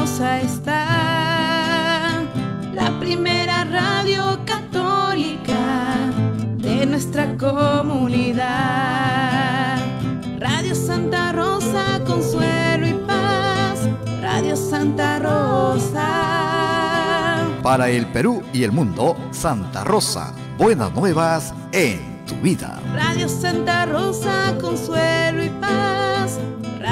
Rosa está la primera radio católica de nuestra comunidad. Radio Santa Rosa, consuelo y paz. Radio Santa Rosa. Para el Perú y el mundo, Santa Rosa, buenas nuevas en tu vida. Radio Santa Rosa, consuelo y paz.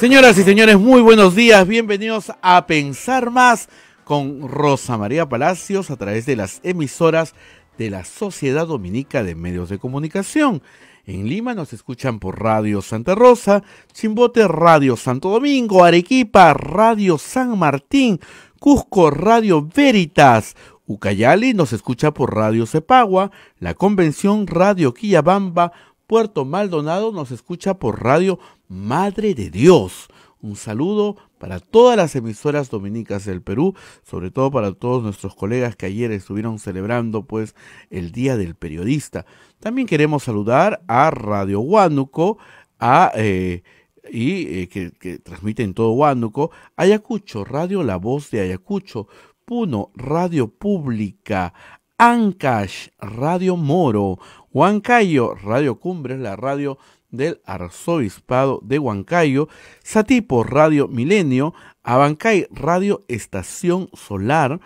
Señoras y señores, muy buenos días. Bienvenidos a Pensar Más con Rosa María Palacios a través de las emisoras de la Sociedad Dominica de Medios de Comunicación. En Lima nos escuchan por Radio Santa Rosa, Chimbote Radio Santo Domingo, Arequipa Radio San Martín, Cusco Radio Veritas, Ucayali nos escucha por Radio Cepagua, La Convención Radio Quillabamba, Puerto Maldonado nos escucha por Radio Madre de Dios. Un saludo para todas las emisoras dominicas del Perú, sobre todo para todos nuestros colegas que ayer estuvieron celebrando pues el Día del Periodista. También queremos saludar a Radio Huánuco, a eh, y eh, que, que transmite en todo Huánuco, Ayacucho, Radio La Voz de Ayacucho, Puno, Radio Pública, Ancash, Radio Moro, Huancayo, Radio Cumbres, la radio del Arzobispado de Huancayo, Satipo Radio Milenio, Abancay Radio Estación Solar,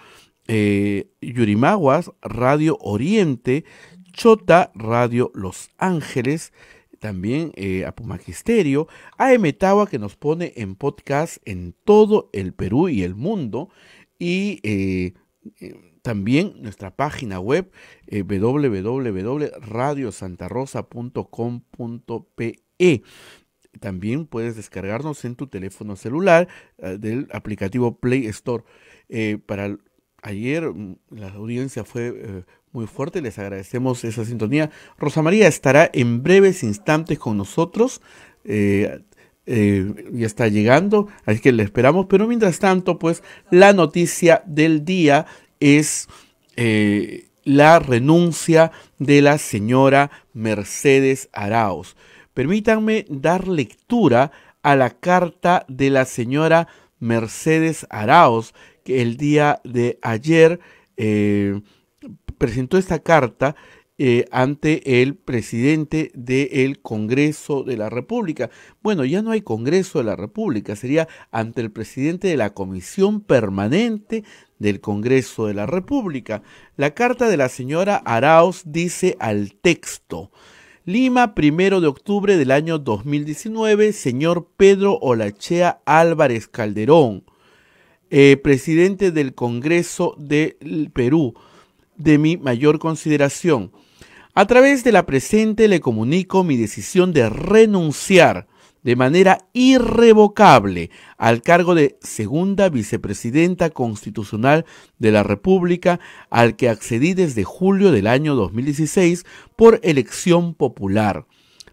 eh, Yurimaguas Radio Oriente, Chota Radio Los Ángeles, también eh, Magisterio, AM Tawa que nos pone en podcast en todo el Perú y el mundo y... Eh, eh, también nuestra página web eh, www.radiosantarosa.com.pe. También puedes descargarnos en tu teléfono celular eh, del aplicativo Play Store. Eh, para ayer mm, la audiencia fue muy fuerte, les agradecemos esa sintonía. Rosa María estará en breves instantes con nosotros. Eh, ya está llegando, así que le esperamos. Pero mientras tanto, pues la noticia del día es eh, la renuncia de la señora Mercedes Araos. Permítanme dar lectura a la carta de la señora Mercedes Araos que el día de ayer eh, presentó esta carta eh, ante el presidente del Congreso de la República. Bueno, ya no hay Congreso de la República, sería ante el presidente de la Comisión Permanente del Congreso de la República. La carta de la señora Arauz dice al texto. Lima, primero de octubre del año 2019, señor Pedro Olachea Álvarez Calderón, eh, presidente del Congreso del Perú, de mi mayor consideración a través de la presente le comunico mi decisión de renunciar de manera irrevocable al cargo de segunda vicepresidenta constitucional de la República, al que accedí desde julio del año 2016 por elección popular.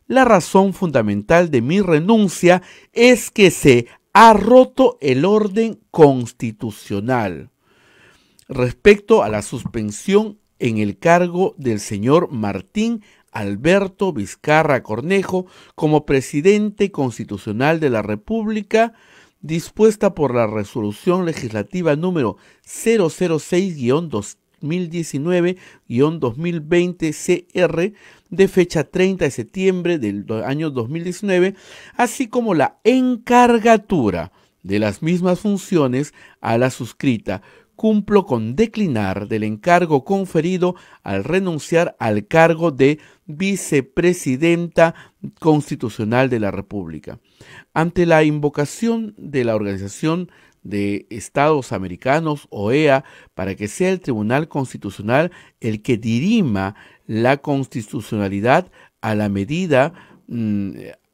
La razón fundamental de mi renuncia es que se ha roto el orden constitucional respecto a la suspensión en el cargo del señor Martín Alberto Vizcarra Cornejo como presidente constitucional de la República, dispuesta por la resolución legislativa número 006 2019-2020 CR de fecha 30 de septiembre del año 2019, así como la encargatura de las mismas funciones a la suscrita cumplo con declinar del encargo conferido al renunciar al cargo de vicepresidenta constitucional de la República. Ante la invocación de la Organización de Estados Americanos, OEA, para que sea el Tribunal Constitucional el que dirima la constitucionalidad a la medida mm,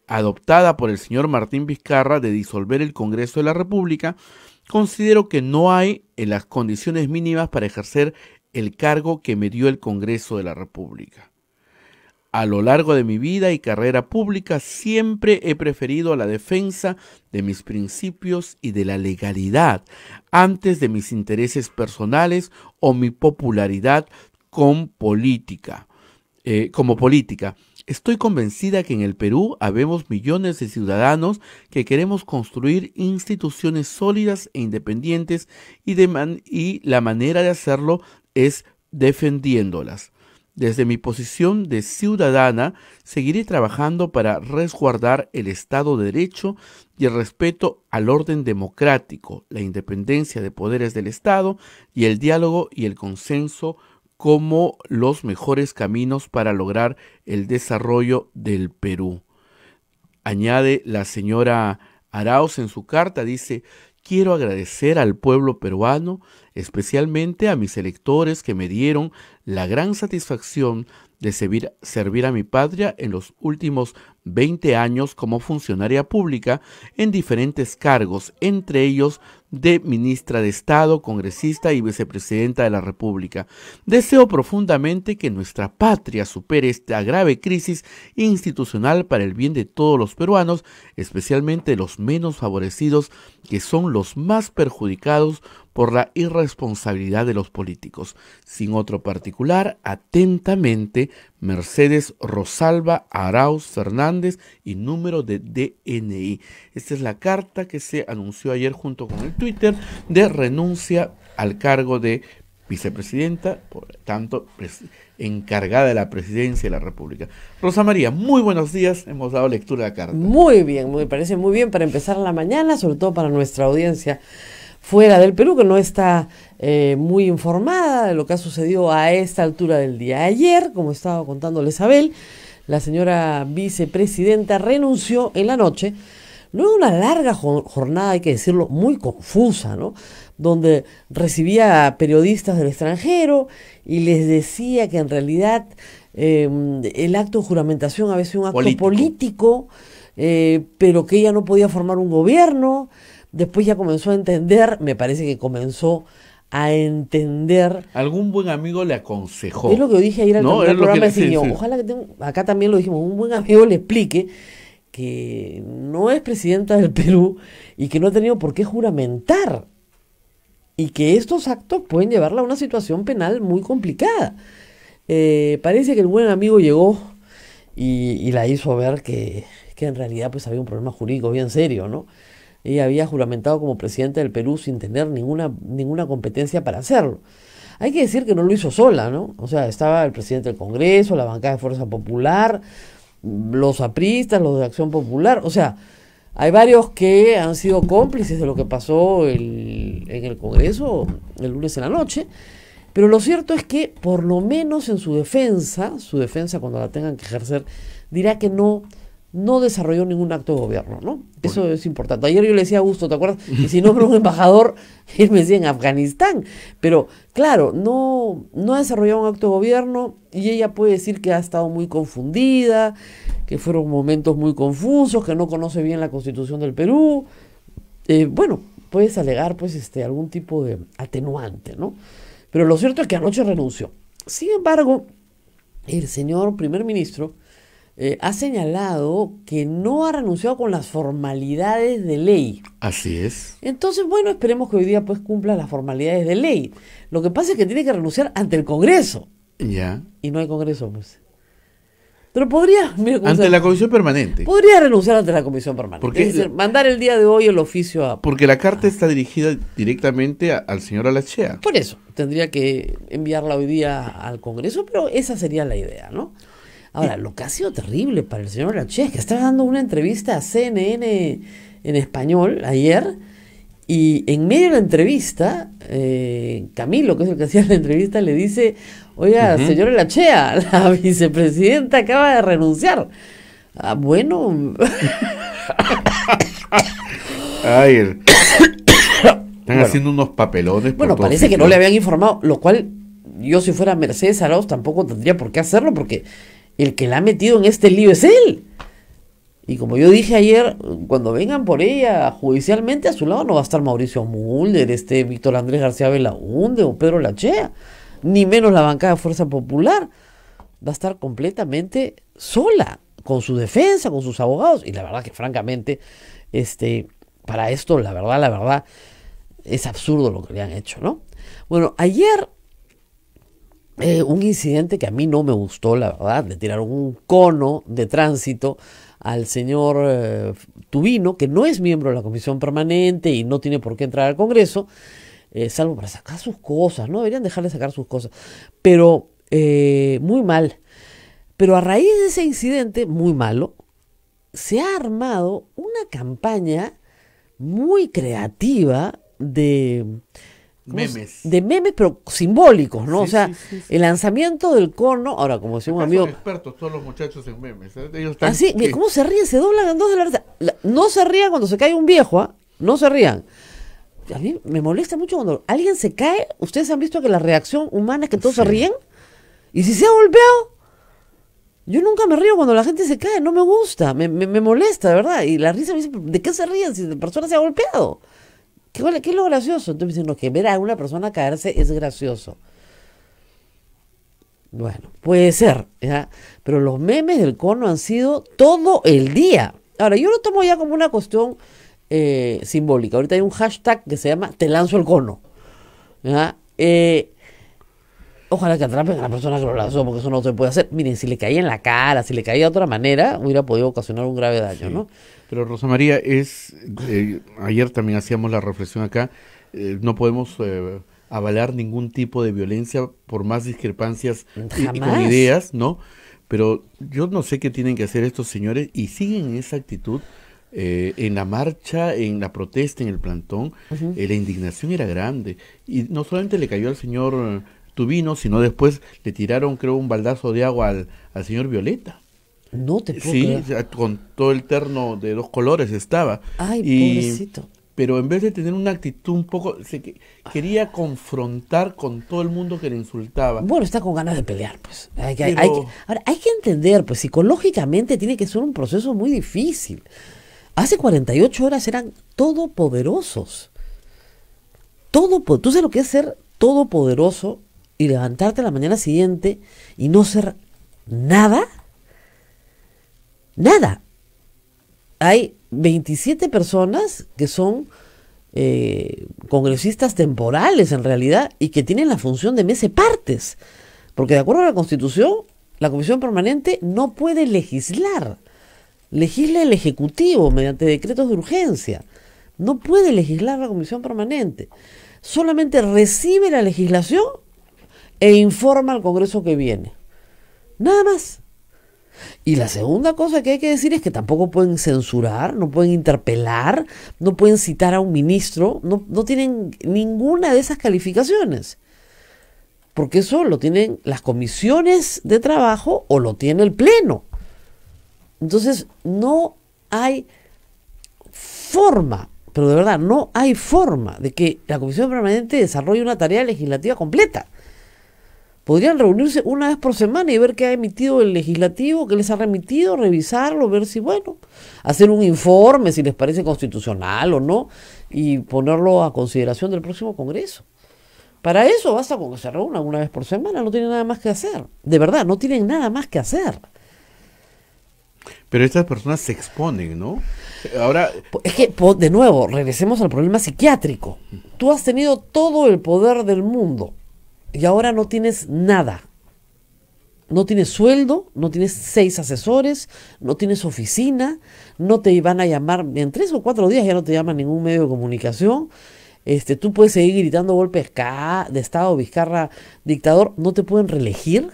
adoptada por el señor Martín Vizcarra de disolver el Congreso de la República, Considero que no hay en las condiciones mínimas para ejercer el cargo que me dio el Congreso de la República. A lo largo de mi vida y carrera pública siempre he preferido la defensa de mis principios y de la legalidad antes de mis intereses personales o mi popularidad con política, eh, como política. Estoy convencida que en el Perú habemos millones de ciudadanos que queremos construir instituciones sólidas e independientes y, y la manera de hacerlo es defendiéndolas. Desde mi posición de ciudadana, seguiré trabajando para resguardar el Estado de Derecho y el respeto al orden democrático, la independencia de poderes del Estado y el diálogo y el consenso como los mejores caminos para lograr el desarrollo del Perú. Añade la señora Arauz en su carta, dice, quiero agradecer al pueblo peruano, especialmente a mis electores que me dieron la gran satisfacción de servir, servir a mi patria en los últimos 20 años como funcionaria pública en diferentes cargos, entre ellos de ministra de Estado, congresista y vicepresidenta de la República. Deseo profundamente que nuestra patria supere esta grave crisis institucional para el bien de todos los peruanos, especialmente los menos favorecidos, que son los más perjudicados por la irresponsabilidad de los políticos. Sin otro particular, atentamente, Mercedes Rosalba Arauz Fernández y número de DNI. Esta es la carta que se anunció ayer junto con el Twitter de renuncia al cargo de vicepresidenta, por tanto, pues, encargada de la presidencia de la República. Rosa María, muy buenos días, hemos dado lectura a la carta. Muy bien, me parece muy bien para empezar la mañana, sobre todo para nuestra audiencia fuera del Perú, que no está eh, muy informada de lo que ha sucedido a esta altura del día. Ayer, como estaba contándole Isabel, la señora vicepresidenta renunció en la noche, luego una larga jornada, hay que decirlo, muy confusa, ¿no? Donde recibía a periodistas del extranjero y les decía que en realidad em, el acto de juramentación había sido un acto político, eh, pero que ella no podía formar un gobierno. Después ya comenzó a entender, me parece que comenzó a entender. Algún buen amigo le aconsejó. Es lo que dije ayer al programa de sí, Ojalá que acá también lo dijimos, un buen amigo le explique que no es presidenta del Perú y que no ha tenido por qué juramentar. Y que estos actos pueden llevarla a una situación penal muy complicada. Eh, parece que el buen amigo llegó y, la hizo ver que, que, en realidad pues había un problema jurídico bien serio, ¿no? Ella había juramentado como presidente del Perú sin tener ninguna, ninguna competencia para hacerlo. Hay que decir que no lo hizo sola, ¿no? O sea, estaba el presidente del Congreso, la bancada de Fuerza Popular, los apristas, los de Acción Popular, o sea, hay varios que han sido cómplices de lo que pasó en el Congreso el lunes en la noche, pero lo cierto es que por lo menos en su defensa, su defensa cuando la tengan que ejercer, dirá que no no desarrolló ningún acto de gobierno, ¿no? Eso es importante. Ayer yo le decía a Gusto, ¿te acuerdas? Y si era un embajador, él me decía en Afganistán. Pero claro, no, no ha desarrollado un acto de gobierno y ella puede decir que ha estado muy confundida, que fueron momentos muy confusos, que no conoce bien la constitución del Perú. Eh, bueno, puedes alegar pues este, algún tipo de atenuante, ¿no? Pero lo cierto es que anoche renunció. Sin embargo, el señor primer ministro eh, ha señalado que no ha renunciado con las formalidades de ley. Así es. Entonces, bueno, esperemos que hoy día pues cumpla las formalidades de ley. Lo que pasa es que tiene que renunciar ante el Congreso. Ya. Y no hay Congreso, pues. Pero podría... ante la comisión permanente. Podría renunciar ante la comisión permanente. Porque, es mandar el día de hoy el oficio a... Porque la carta ah. está dirigida directamente al señor Alachea. Por eso, tendría que enviarla hoy día al Congreso, pero esa sería la idea, ¿no? Ahora, lo que ha sido terrible para el señor Lachea es que estaba dando una entrevista a CNN en español ayer y en medio de la entrevista, eh, Camilo, que es el que hacía la entrevista, le dice, oiga, señor Lachea, la vicepresidenta acaba de renunciar. Ah, bueno. están haciendo unos papelones. Bueno, parece que no le habían informado, lo cual yo si fuera Mercedes Arauz tampoco tendría por qué hacerlo porque el que la ha metido en este lío es él. Y como yo dije ayer, cuando vengan por ella judicialmente, a su lado no va a estar Mauricio Mulder, este Víctor Andrés García Belaunde o Pedro Lachea, ni menos la bancada de Fuerza Popular. Va a estar completamente sola, con su defensa, con sus abogados. Y la verdad que francamente, este, para esto, la verdad, la verdad, es absurdo lo que le han hecho, ¿no? Bueno, ayer eh, un incidente que a mí no me gustó, la verdad. de tirar un cono de tránsito al señor eh, Tubino, que no es miembro de la comisión permanente y no tiene por qué entrar al Congreso, eh, salvo para sacar sus cosas, ¿no? Deberían dejarle sacar sus cosas. Pero muy mal. Pero a raíz de ese incidente, muy malo, se ha armado una campaña muy creativa de memes. De memes, pero simbólicos, ¿no? o sea, el lanzamiento del cono. Ahora, como decía un amigo. Son expertos todos los muchachos en memes. ¿eh? así, ah, ¿cómo se ríen? Se doblan dos de la, No se rían cuando se cae un viejo, ¿ah? No se rían. A mí me molesta mucho cuando alguien se cae. Ustedes han visto que la reacción humana es que todos se ríen. Y si se ha golpeado. Yo nunca me río cuando la gente se cae, no me gusta, me, molesta, verdad. Y la risa me dice, ¿de qué se ríen si la persona se ha golpeado? ¿Qué, es lo gracioso? Entonces me dicen, no, que ver a una persona caerse es gracioso. Bueno, puede ser, ¿ya? pero los memes del cono han sido todo el día. Ahora, yo lo tomo ya como una cuestión eh, simbólica. Ahorita hay un hashtag que se llama Te lanzo el cono. Eh, ojalá que atrapen a la persona que lo lanzó, porque eso no se puede hacer. Miren, si le caía en la cara, si le caía de otra manera, hubiera podido ocasionar un grave daño, ¿no? Pero Rosa María, es, eh, ayer también hacíamos la reflexión acá, eh, no podemos eh, avalar ningún tipo de violencia por más discrepancias y, con ideas, ¿no? Pero yo no sé qué tienen que hacer estos señores y siguen esa actitud. en la marcha, en la protesta, en el plantón, la indignación era grande. Y no solamente le cayó al señor Tubino, sino después le tiraron, creo, un baldazo de agua al señor Violeta. No te puedo Sí, con todo el terno de dos colores estaba. Ay, pobrecito. Pero en vez de tener una actitud un poco. quería confrontar con todo el mundo que le insultaba. Bueno, está con ganas de pelear, pues. Hay que, ahora, hay que entender, pues psicológicamente tiene que ser un proceso muy difícil. Hace 48 horas eran todopoderosos. Todo, ¿Tú sabes lo que es ser todopoderoso y levantarte la mañana siguiente y no ser nada? Nada. Hay 27 personas que son eh, congresistas temporales en realidad y que tienen la función de mese partes. Porque de acuerdo a la Constitución, la Comisión Permanente no puede legislar. Legisla el Ejecutivo mediante decretos de urgencia. No puede legislar la Comisión Permanente. Solamente recibe la legislación e informa al Congreso que viene. Nada más. Y la segunda cosa que hay que decir es que tampoco pueden censurar, no pueden interpelar, no pueden citar a un ministro, no, tienen ninguna de esas calificaciones. Porque eso lo tienen las comisiones de trabajo o lo tiene el Pleno. Entonces, no hay forma, pero de verdad, no hay forma de que la Comisión Permanente desarrolle una tarea legislativa completa podrían reunirse una vez por semana y ver qué ha emitido el legislativo, qué les ha remitido, revisarlo, ver si, bueno, hacer un informe, si les parece constitucional o no, y ponerlo a consideración del próximo Congreso. Para eso basta con que se reúnan una vez por semana, no tienen nada más que hacer. De verdad, no tienen nada más que hacer. Pero estas personas se exponen, ¿no? Ahora... Es que, de nuevo, regresemos al problema psiquiátrico. Tú has tenido todo el poder del mundo y ahora no tienes nada. No tienes sueldo, no tienes seis asesores, no tienes oficina, no te iban a llamar, en tres o cuatro días ya no te llama ningún medio de comunicación. Este, tú puedes seguir gritando golpes de Estado, Vizcarra, dictador, no te pueden reelegir.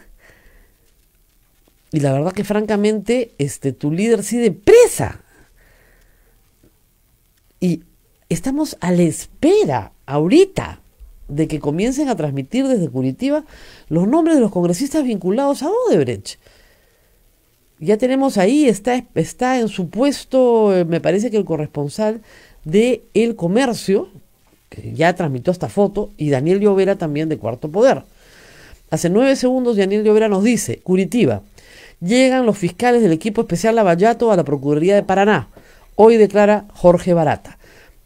Y la verdad que francamente, este, tu líder sí de presa. Y estamos a la espera ahorita de que comiencen a transmitir desde Curitiba los nombres de los congresistas vinculados a Odebrecht. Ya tenemos ahí, está, está en su puesto, eh, me parece que el corresponsal de El Comercio, que ya transmitió esta foto, y Daniel Llovera también de Cuarto Poder. Hace nueve segundos Daniel Llovera nos dice, Curitiba, llegan los fiscales del equipo especial Lavallato a la Procuraduría de Paraná. Hoy declara Jorge Barata.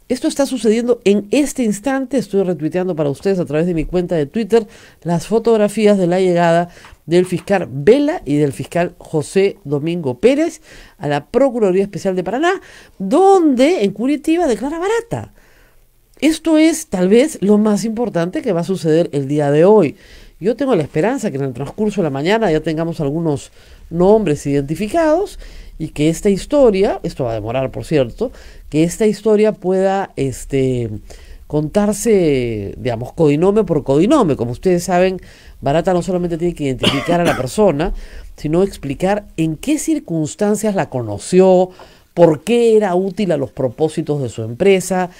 Esto está sucediendo en este instante. Estoy retuiteando para ustedes a través de mi cuenta de Twitter las fotografías de la llegada del fiscal Vela y del fiscal José Domingo Pérez a la Procuraduría Especial de Paraná, donde en Curitiba declara barata. Esto es tal vez lo más importante que va a suceder el día de hoy. Yo tengo la esperanza que en el transcurso de la mañana ya tengamos algunos nombres identificados y que esta historia, esto va a demorar por cierto, que esta historia pueda este, contarse, digamos, codinome por codinome. Como ustedes saben, Barata no solamente tiene que identificar a la persona, sino explicar en qué circunstancias la conoció, por qué era útil a los propósitos de su empresa,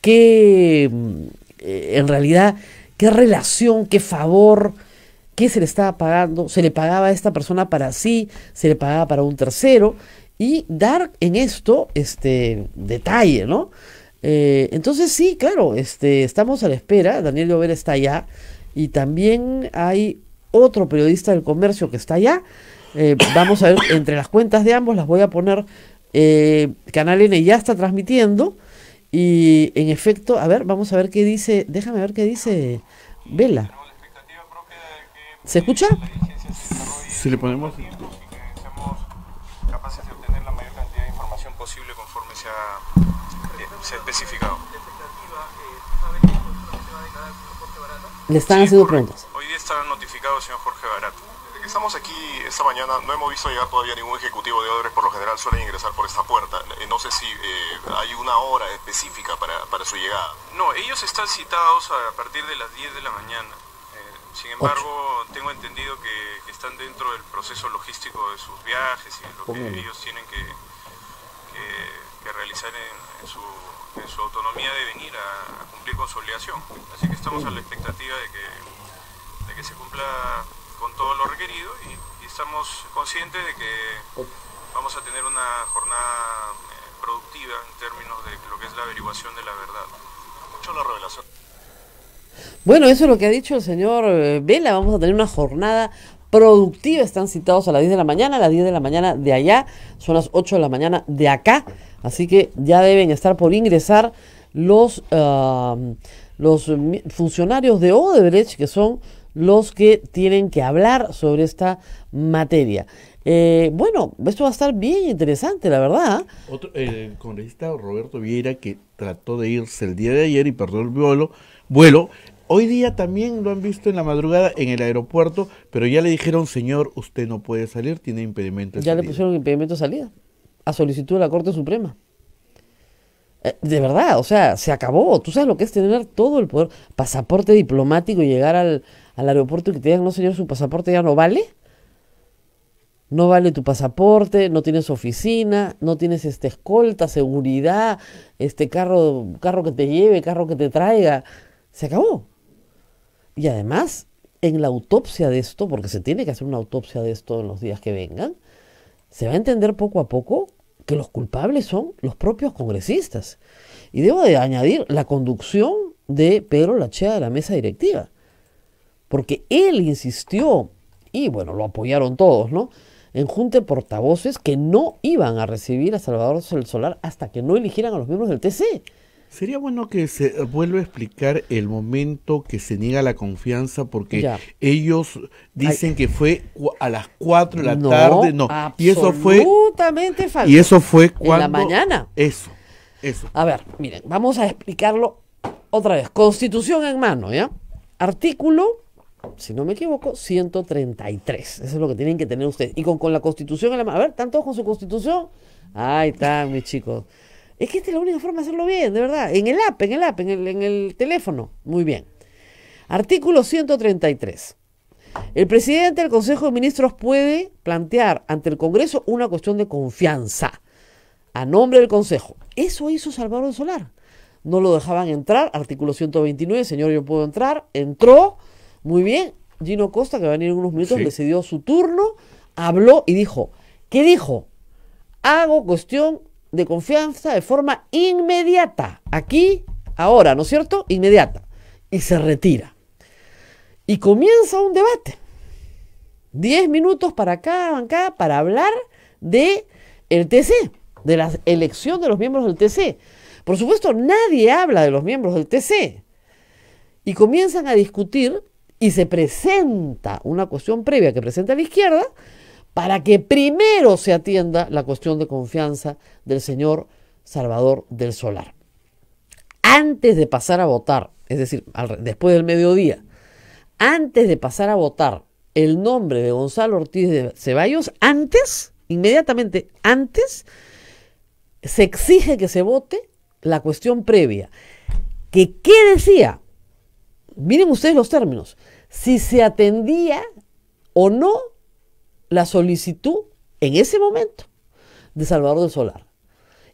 qué, mm, en realidad, qué relación, qué favor, qué se le estaba pagando, se le pagaba a esta persona para sí, se le pagaba para un tercero, y dar en esto este detalle, ¿no? Eh, entonces sí, claro, este, estamos a la espera, Daniel Llover está allá y también hay otro periodista del comercio que está allá. Eh, vamos a ver, entre las cuentas de ambos las voy a poner, eh, Canal N ya está transmitiendo y en efecto, a ver, vamos a ver qué dice, déjame ver qué dice Vela. ¿Se escucha? Si le ponemos... se ha especificado. Le están haciendo preguntas. Hoy día está notificado el señor Jorge Barato Desde que estamos aquí esta mañana no hemos visto llegar todavía ningún ejecutivo de obras por lo general suelen ingresar por esta puerta. Eh, no sé si eh, hay una hora específica para, su llegada. No, ellos están citados a partir de las 10 de la mañana. Eh, sin embargo, tengo entendido que, están dentro del proceso logístico de sus viajes y lo que ellos tienen que, realizar en su su autonomía de venir a, cumplir con su obligación. Así que estamos a la expectativa de que, se cumpla con todo lo requerido y, estamos conscientes de que vamos a tener una jornada eh, productiva en términos de lo que es la averiguación de la verdad. Mucho la revelación. Bueno, eso es lo que ha dicho el señor eh, Vela. Vamos a tener una jornada productiva están citados a las 10 de la mañana, a las 10 de la mañana de allá, son las 8 de la mañana de acá, así que ya deben estar por ingresar los, los funcionarios de Odebrecht, que son los que tienen que hablar sobre esta materia. Eh, bueno, esto va a estar bien interesante, la verdad. ¿ah? Eh, el congresista Roberto Vieira, que trató de irse el día de ayer y perdió el vuelo, vuelo Hoy día también lo han visto en la madrugada en el aeropuerto, pero ya le dijeron, señor, usted no puede salir, tiene impedimento de ya salida. Ya le pusieron impedimento de salida, a solicitud de la Corte Suprema. Eh, de verdad, o sea, se acabó. Tú sabes lo que es tener todo el poder, pasaporte diplomático, y llegar al, al aeropuerto y que te digan, no señor, su pasaporte ya no vale. No vale tu pasaporte, no tienes oficina, no tienes este escolta, seguridad, este carro, carro que te lleve, carro que te traiga. Se acabó. Y además, en la autopsia de esto, porque se tiene que hacer una autopsia de esto en los días que vengan, se va a entender poco a poco que los culpables son los propios congresistas. Y debo de añadir la conducción de Pedro Lachea de la mesa directiva, porque él insistió, y bueno, lo apoyaron todos, ¿no? En junte portavoces que no iban a recibir a Salvador Solar hasta que no eligieran a los miembros del TC. Sería bueno que se vuelva a explicar el momento que se niega la confianza porque ellos dicen que fue a las 4 de la tarde, no, y eso fue absolutamente falso. Y eso fue cuando en la mañana. Eso. Eso. A ver, miren, vamos a explicarlo otra vez. Constitución en mano, ¿ya? Artículo si no me equivoco, 133. Eso es lo que tienen que tener ustedes. Y con, con la constitución en la mano. A ver, tanto todos con su constitución? Ahí están, mis chicos. Es que esta es la única forma de hacerlo bien, de verdad. En el app, en el app, en el, teléfono. Muy bien. Artículo 133. El presidente del Consejo de Ministros puede plantear ante el Congreso una cuestión de confianza a nombre del Consejo. Eso hizo Salvador Solar. No lo dejaban entrar, artículo 129, señor, yo puedo entrar. Entró, muy bien. Gino Costa, que va a venir en unos minutos, le decidió su turno, habló y dijo, ¿qué dijo? Hago cuestión de confianza de forma inmediata, aquí, ahora, ¿no es cierto? Inmediata. Y se retira. Y comienza un debate. Diez minutos para cada bancada para hablar de el TC, de la elección de los miembros del TC. Por supuesto, nadie habla de los miembros del TC. Y comienzan a discutir y se presenta una cuestión previa que presenta la izquierda para que primero se atienda la cuestión de confianza del señor Salvador del Solar. Antes de pasar a votar, es decir, después del mediodía, antes de pasar a votar el nombre de Gonzalo Ortiz de Ceballos, antes, inmediatamente antes, se exige que se vote la cuestión previa. ¿Que qué decía? Miren ustedes los términos. Si se atendía o no la solicitud en ese momento de Salvador del Solar.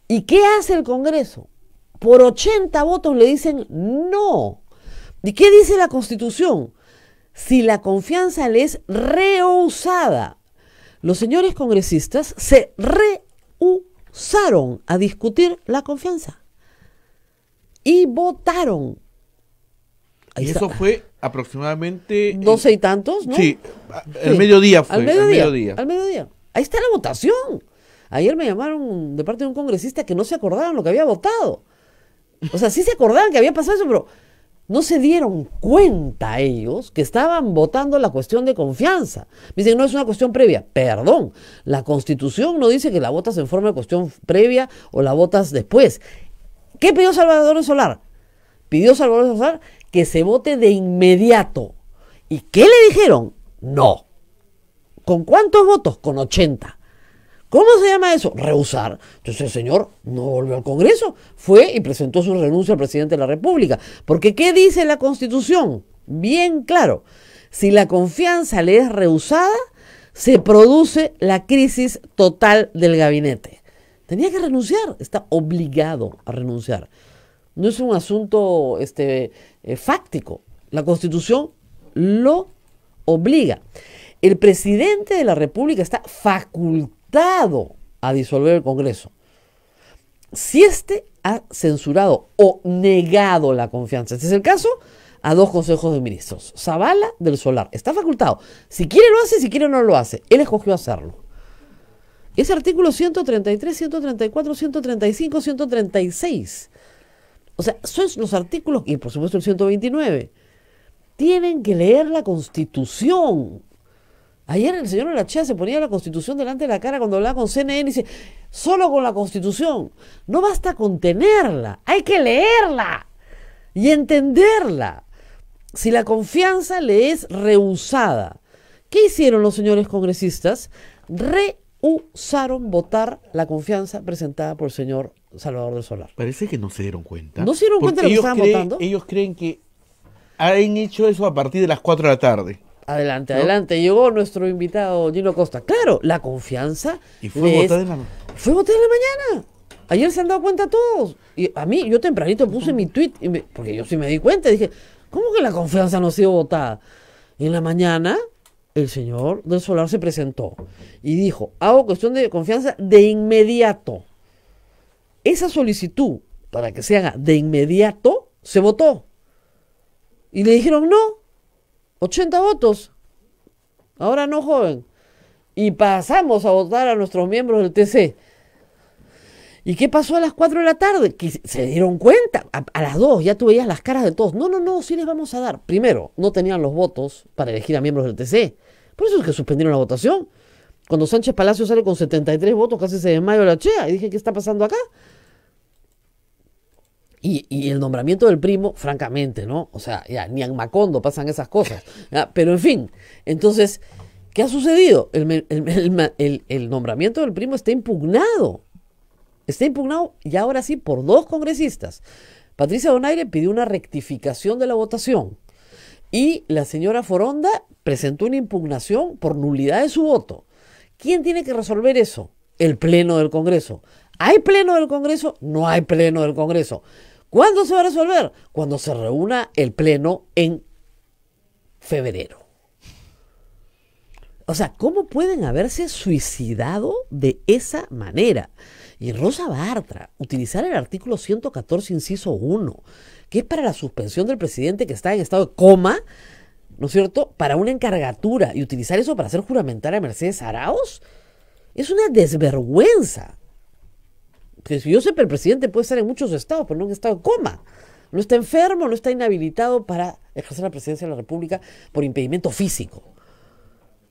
¿Y qué hace el Congreso? Por 80 votos le dicen no. ¿Y qué dice la Constitución? Si la confianza le es rehusada, los señores congresistas se rehusaron a discutir la confianza y votaron. y eso fue aproximadamente. sé y tantos? ¿no? Sí, el mediodía fue. Al mediodía, al mediodía. Ahí está la votación. Ayer me llamaron de parte de un congresista que no se acordaban lo que había votado. O sea, sí se acordaban que había pasado eso, pero no se dieron cuenta ellos que estaban votando la cuestión de confianza. Me dicen, no es una cuestión previa. Perdón, la constitución no dice que la votas en forma de cuestión previa o la votas después. ¿Qué pidió Salvador Solar? Pidió Salvador Solar que se vote de inmediato. ¿Y qué le dijeron? No. ¿Con cuántos votos? Con 80. ¿Cómo se llama eso? Rehusar. Entonces el señor no volvió al Congreso, fue y presentó su renuncia al presidente de la República. Porque ¿qué dice la Constitución? Bien claro, si la confianza le es rehusada, se produce la crisis total del gabinete. Tenía que renunciar, está obligado a renunciar no es un asunto este, eh, fáctico. La Constitución lo obliga. El presidente de la República está facultado a disolver el Congreso. Si éste ha censurado o negado la confianza, este es el caso, a dos consejos de ministros, Zavala del Solar, está facultado. Si quiere lo hace, si quiere no lo hace. Él escogió hacerlo. Es artículo 133, 134, 135, 136 o sea, son los artículos, y por supuesto el 129, tienen que leer la Constitución. Ayer el señor Olachea se ponía la Constitución delante de la cara cuando hablaba con CNN y dice, solo con la Constitución. No basta con tenerla, hay que leerla y entenderla. Si la confianza le es rehusada. ¿Qué hicieron los señores congresistas? Re usaron votar la confianza presentada por el señor Salvador de Solar. Parece que no se dieron cuenta. ¿No se dieron cuenta de lo que estaban votando? Ellos creen que han hecho eso a partir de las 4 de la tarde. Adelante, adelante. Llegó nuestro invitado Gino Costa. Claro, la confianza. Y fue votada en la mañana. Fue votada en la mañana. Ayer se han dado cuenta todos. Y a mí, yo tempranito puse mi tweet, porque yo sí me di cuenta. Dije, ¿cómo que la confianza no ha sido votada? Y en la mañana el señor del solar se presentó y dijo, hago cuestión de confianza de inmediato. Esa solicitud para que se haga de inmediato se votó. Y le dijeron, no, 80 votos. Ahora no, joven. Y pasamos a votar a nuestros miembros del TC. ¿Y qué pasó a las 4 de la tarde? Que se dieron cuenta, a, las 2 ya tú veías las caras de todos. No, no, no, sí les vamos a dar. Primero, no tenían los votos para elegir a miembros del TC. Por eso es que suspendieron la votación. Cuando Sánchez Palacio sale con 73 votos, casi se desmayó la chea. Y dije, ¿qué está pasando acá? Y, el nombramiento del primo, francamente, ¿no? O sea, ya, ni en Macondo pasan esas cosas. Pero en fin, entonces, ¿qué ha sucedido? el nombramiento del primo está impugnado Está impugnado y ahora sí por dos congresistas. Patricia Donaire pidió una rectificación de la votación y la señora Foronda presentó una impugnación por nulidad de su voto. ¿Quién tiene que resolver eso? El Pleno del Congreso. ¿Hay Pleno del Congreso? No hay Pleno del Congreso. ¿Cuándo se va a resolver? Cuando se reúna el Pleno en febrero. O sea, ¿cómo pueden haberse suicidado de esa manera? Y Rosa Bartra, utilizar el artículo 114, inciso 1, que es para la suspensión del presidente que está en estado de coma, ¿no es cierto?, para una encargatura y utilizar eso para hacer juramentar a Mercedes Araos, es una desvergüenza. Pues, si yo sé, que el presidente puede estar en muchos estados, pero no en estado de coma. No está enfermo, no está inhabilitado para ejercer la presidencia de la República por impedimento físico.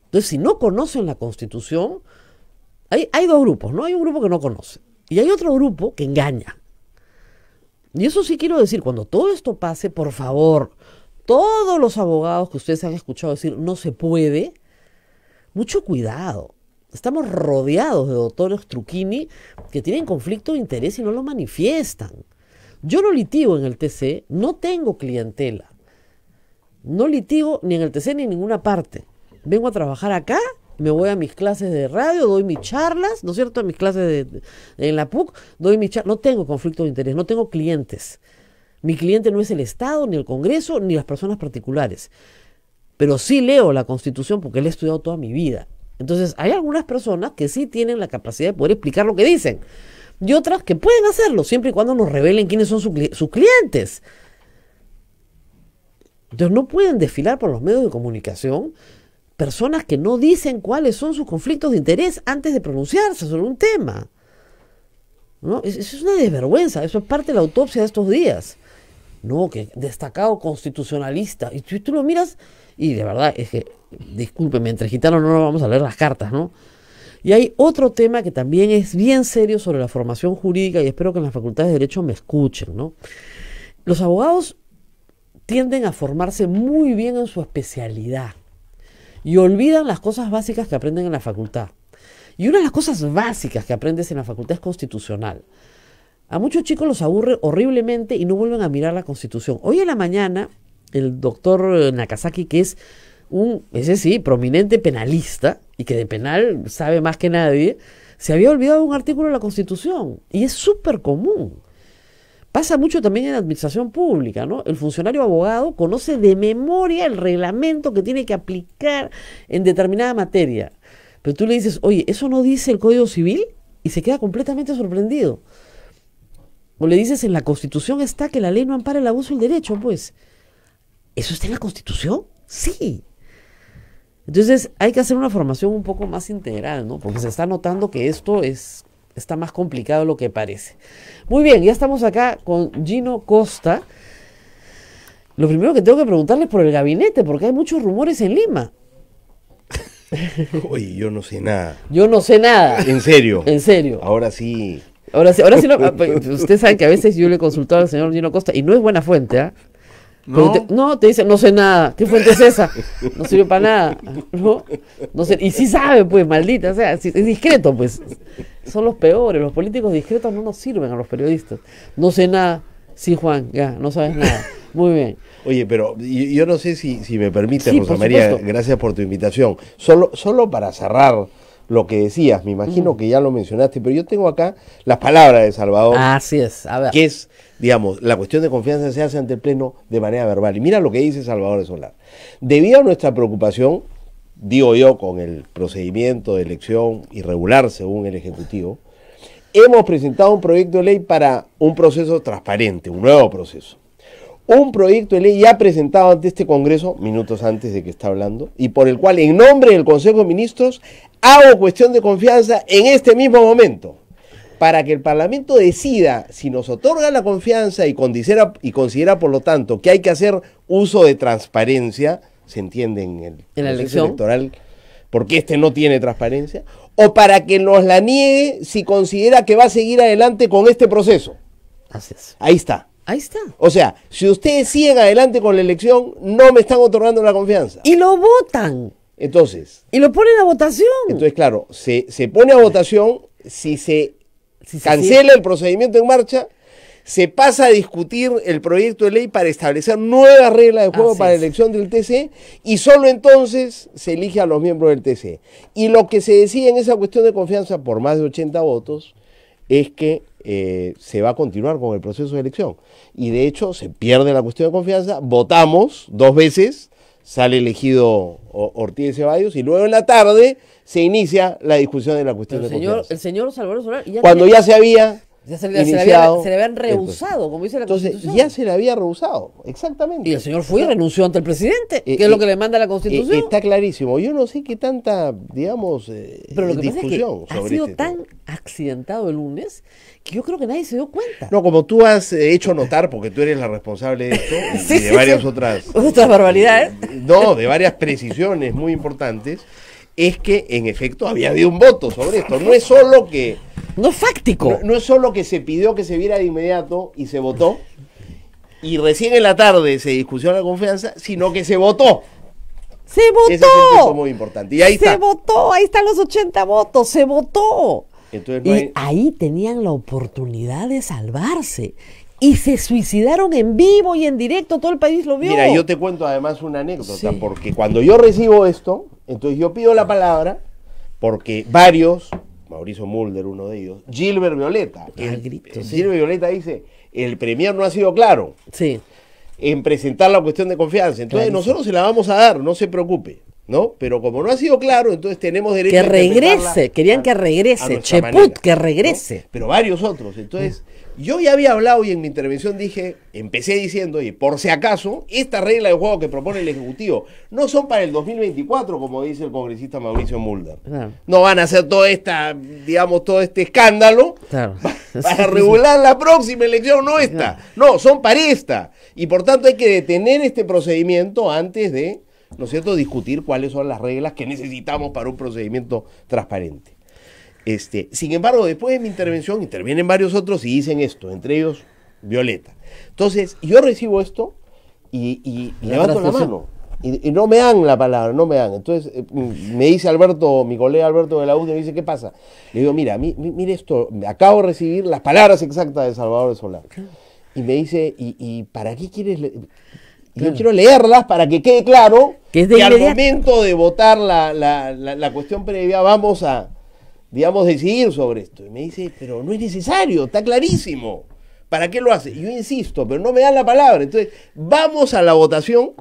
Entonces, si no conocen la Constitución, hay, dos grupos, ¿no? Hay un grupo que no conoce y hay otro grupo que engaña. Y eso sí quiero decir, cuando todo esto pase, por favor, todos los abogados que ustedes han escuchado decir no se puede, mucho cuidado. Estamos rodeados de doctores truquini que tienen conflicto de interés y no lo manifiestan. Yo no litigo en el TC, no tengo clientela. No litigo ni en el TC ni en ninguna parte. Vengo a trabajar acá me voy a mis clases de radio, doy mis charlas, ¿no es cierto? A mis clases de, en la PUC, doy mis charlas. No tengo conflicto de interés, no tengo clientes. Mi cliente no es el Estado, ni el Congreso, ni las personas particulares. Pero sí leo la Constitución porque la he estudiado toda mi vida. Entonces, hay algunas personas que sí tienen la capacidad de poder explicar lo que dicen. Y otras que pueden hacerlo, siempre y cuando nos revelen quiénes son sus clientes. Entonces, no pueden desfilar por los medios de comunicación personas que no dicen cuáles son sus conflictos de interés antes de pronunciarse sobre un tema. Eso es una desvergüenza, eso es parte de la autopsia de estos días. No, que destacado constitucionalista. Y tú, tú lo miras, y de verdad es que, discúlpeme, entre gitanos no vamos a leer las cartas, ¿no? Y hay otro tema que también es bien serio sobre la formación jurídica, y espero que en las facultades de Derecho me escuchen, ¿no? Los abogados tienden a formarse muy bien en su especialidad y olvidan las cosas básicas que aprenden en la facultad. Y una de las cosas básicas que aprendes en la facultad es constitucional. A muchos chicos los aburre horriblemente y no vuelven a mirar la constitución. Hoy en la mañana, el doctor eh, Nakazaki, que es un, ese sí, prominente penalista y que de penal sabe más que nadie, se había olvidado un artículo de la constitución. Y es súper común. Pasa mucho también en administración pública, ¿no? El funcionario abogado conoce de memoria el reglamento que tiene que aplicar en determinada materia. Pero tú le dices, oye, ¿eso no dice el Código Civil? Y se queda completamente sorprendido. O le dices, en la Constitución está que la ley no ampara el abuso del derecho, pues. ¿Eso está en la Constitución? Sí. Entonces hay que hacer una formación un poco más integral, ¿no? Porque se está notando que esto es está más complicado de lo que parece. Muy bien, ya estamos acá con Gino Costa. Lo primero que tengo que preguntarle es por el gabinete, porque hay muchos rumores en Lima. Oye, yo no sé nada. Yo no sé nada. En serio. En serio. Ahora sí. Ahora sí, ahora sí ah, pues, usted sabe que a veces yo le he consultado al señor Gino Costa y no es buena fuente, ¿ah? ¿No? Te, dicen, no sé nada. ¿Qué fuente es esa? No sirve para nada. ¿No? sé, y sí sabe, pues, maldita. O sea, es discreto, pues. Son los peores. Los políticos discretos no nos sirven a los periodistas. No sé nada. Sí, Juan, ya, no sabes nada. Muy bien. Oye, pero yo, no sé si, si me permite, María, gracias por tu invitación. Solo, solo para cerrar lo que decías, me imagino que ya lo mencionaste, pero yo tengo acá las palabras de Salvador. Así es, a ver. Que es, digamos, la cuestión de confianza se hace ante el Pleno de manera verbal. Y mira lo que dice Salvador de Solar. Debido a nuestra preocupación, digo yo, con el procedimiento de elección irregular según el Ejecutivo, hemos presentado un proyecto de ley para un proceso transparente, un nuevo proceso un proyecto de ley ya presentado ante este Congreso, minutos antes de que está hablando, y por el cual, en nombre del Consejo de Ministros, hago cuestión de confianza en este mismo momento, para que el Parlamento decida si nos otorga la confianza y considera, y por lo tanto, que hay que hacer uso de transparencia, se entiende en el ¿En la elección electoral, porque este no tiene transparencia, o para que nos la niegue si considera que va a seguir adelante con este proceso. Así es. Ahí está. Ahí está. O sea, si ustedes siguen adelante con la elección, no me están otorgando la confianza. Y lo votan. Entonces. Y lo ponen a votación. Entonces, claro, se, se pone a votación si se cancela el procedimiento en marcha, se pasa a discutir el proyecto de ley para establecer nuevas reglas de juego para la elección del TC y solo entonces se elige a los miembros del TC. Y lo que se decide en esa cuestión de confianza por más de 80 votos es que eh, se va a continuar con el proceso de elección. Y de hecho se pierde la cuestión de confianza, votamos dos veces, sale elegido Ortiz Ceballos y luego en la tarde se inicia la discusión de la cuestión de señor, confianza. El señor Salvador Solar... Cuando ya se había se, le, habían rehusado, como dice la Entonces, Ya se le había rehusado, exactamente. Y el señor fue y renunció ante el presidente, eh, que es lo eh, que le manda la eh, Constitución. está clarísimo. Yo no sé qué tanta, digamos, Pero es que Ha sido este tan accidentado el lunes que yo creo que nadie se dio cuenta. No, como tú has hecho notar, porque tú eres la responsable de esto y de varias otras. Otras barbaridades. No, de varias precisiones muy importantes es que en efecto había habido un voto sobre esto. No es solo que... No es fáctico. No, es solo que se pidió que se viera de inmediato y se votó, y recién en la tarde se discutió la confianza, sino que se votó. Se votó. es un muy importante. Y se votó, ahí están los 80 votos, se votó. Entonces, y ahí tenían la oportunidad de salvarse. Y se suicidaron en vivo y en directo, todo el país lo vio. Mira, yo te cuento además una anécdota, porque cuando yo recibo esto, entonces yo pido la palabra porque varios, Mauricio Mulder uno de ellos, Gilbert Violeta, ah, Gilbert Violeta dice, el Premier no ha sido claro sí. en presentar la cuestión de confianza. Entonces nosotros se la vamos a dar, no se preocupe. ¿No? Pero como no ha sido claro, entonces tenemos derecho que regrese, querían que regrese, Cheput, que regrese. Pero varios otros, entonces mm. Yo ya había hablado y en mi intervención dije, empecé diciendo, y por si acaso, esta regla de juego que propone el Ejecutivo no son para el 2024, como dice el congresista Mauricio Mulder. No van a hacer toda esta, digamos, todo este escándalo para, regular la próxima elección, no está. No, son para esta. Y por tanto hay que detener este procedimiento antes de, ¿no es cierto?, discutir cuáles son las reglas que necesitamos para un procedimiento transparente. Este, sin embargo, después de mi intervención, intervienen varios otros y dicen esto, entre ellos Violeta. Entonces, yo recibo esto y, y, levanto la mano. Y, no me dan la palabra, no me dan. Entonces eh, mm, me dice Alberto, mi colega Alberto de la UD me dice, ¿qué pasa? Le digo, mira, mire esto, acabo de recibir las palabras exactas de Salvador de Solar. Y me dice, ¿y, para qué quieres? leerlas? Yo quiero leerlas para que quede claro que, al momento de votar la cuestión previa vamos a, digamos, decidir sobre esto. Y me dice, pero no es necesario, está clarísimo. ¿Para qué lo hace? yo insisto, pero no me dan la palabra. Entonces, vamos a la votación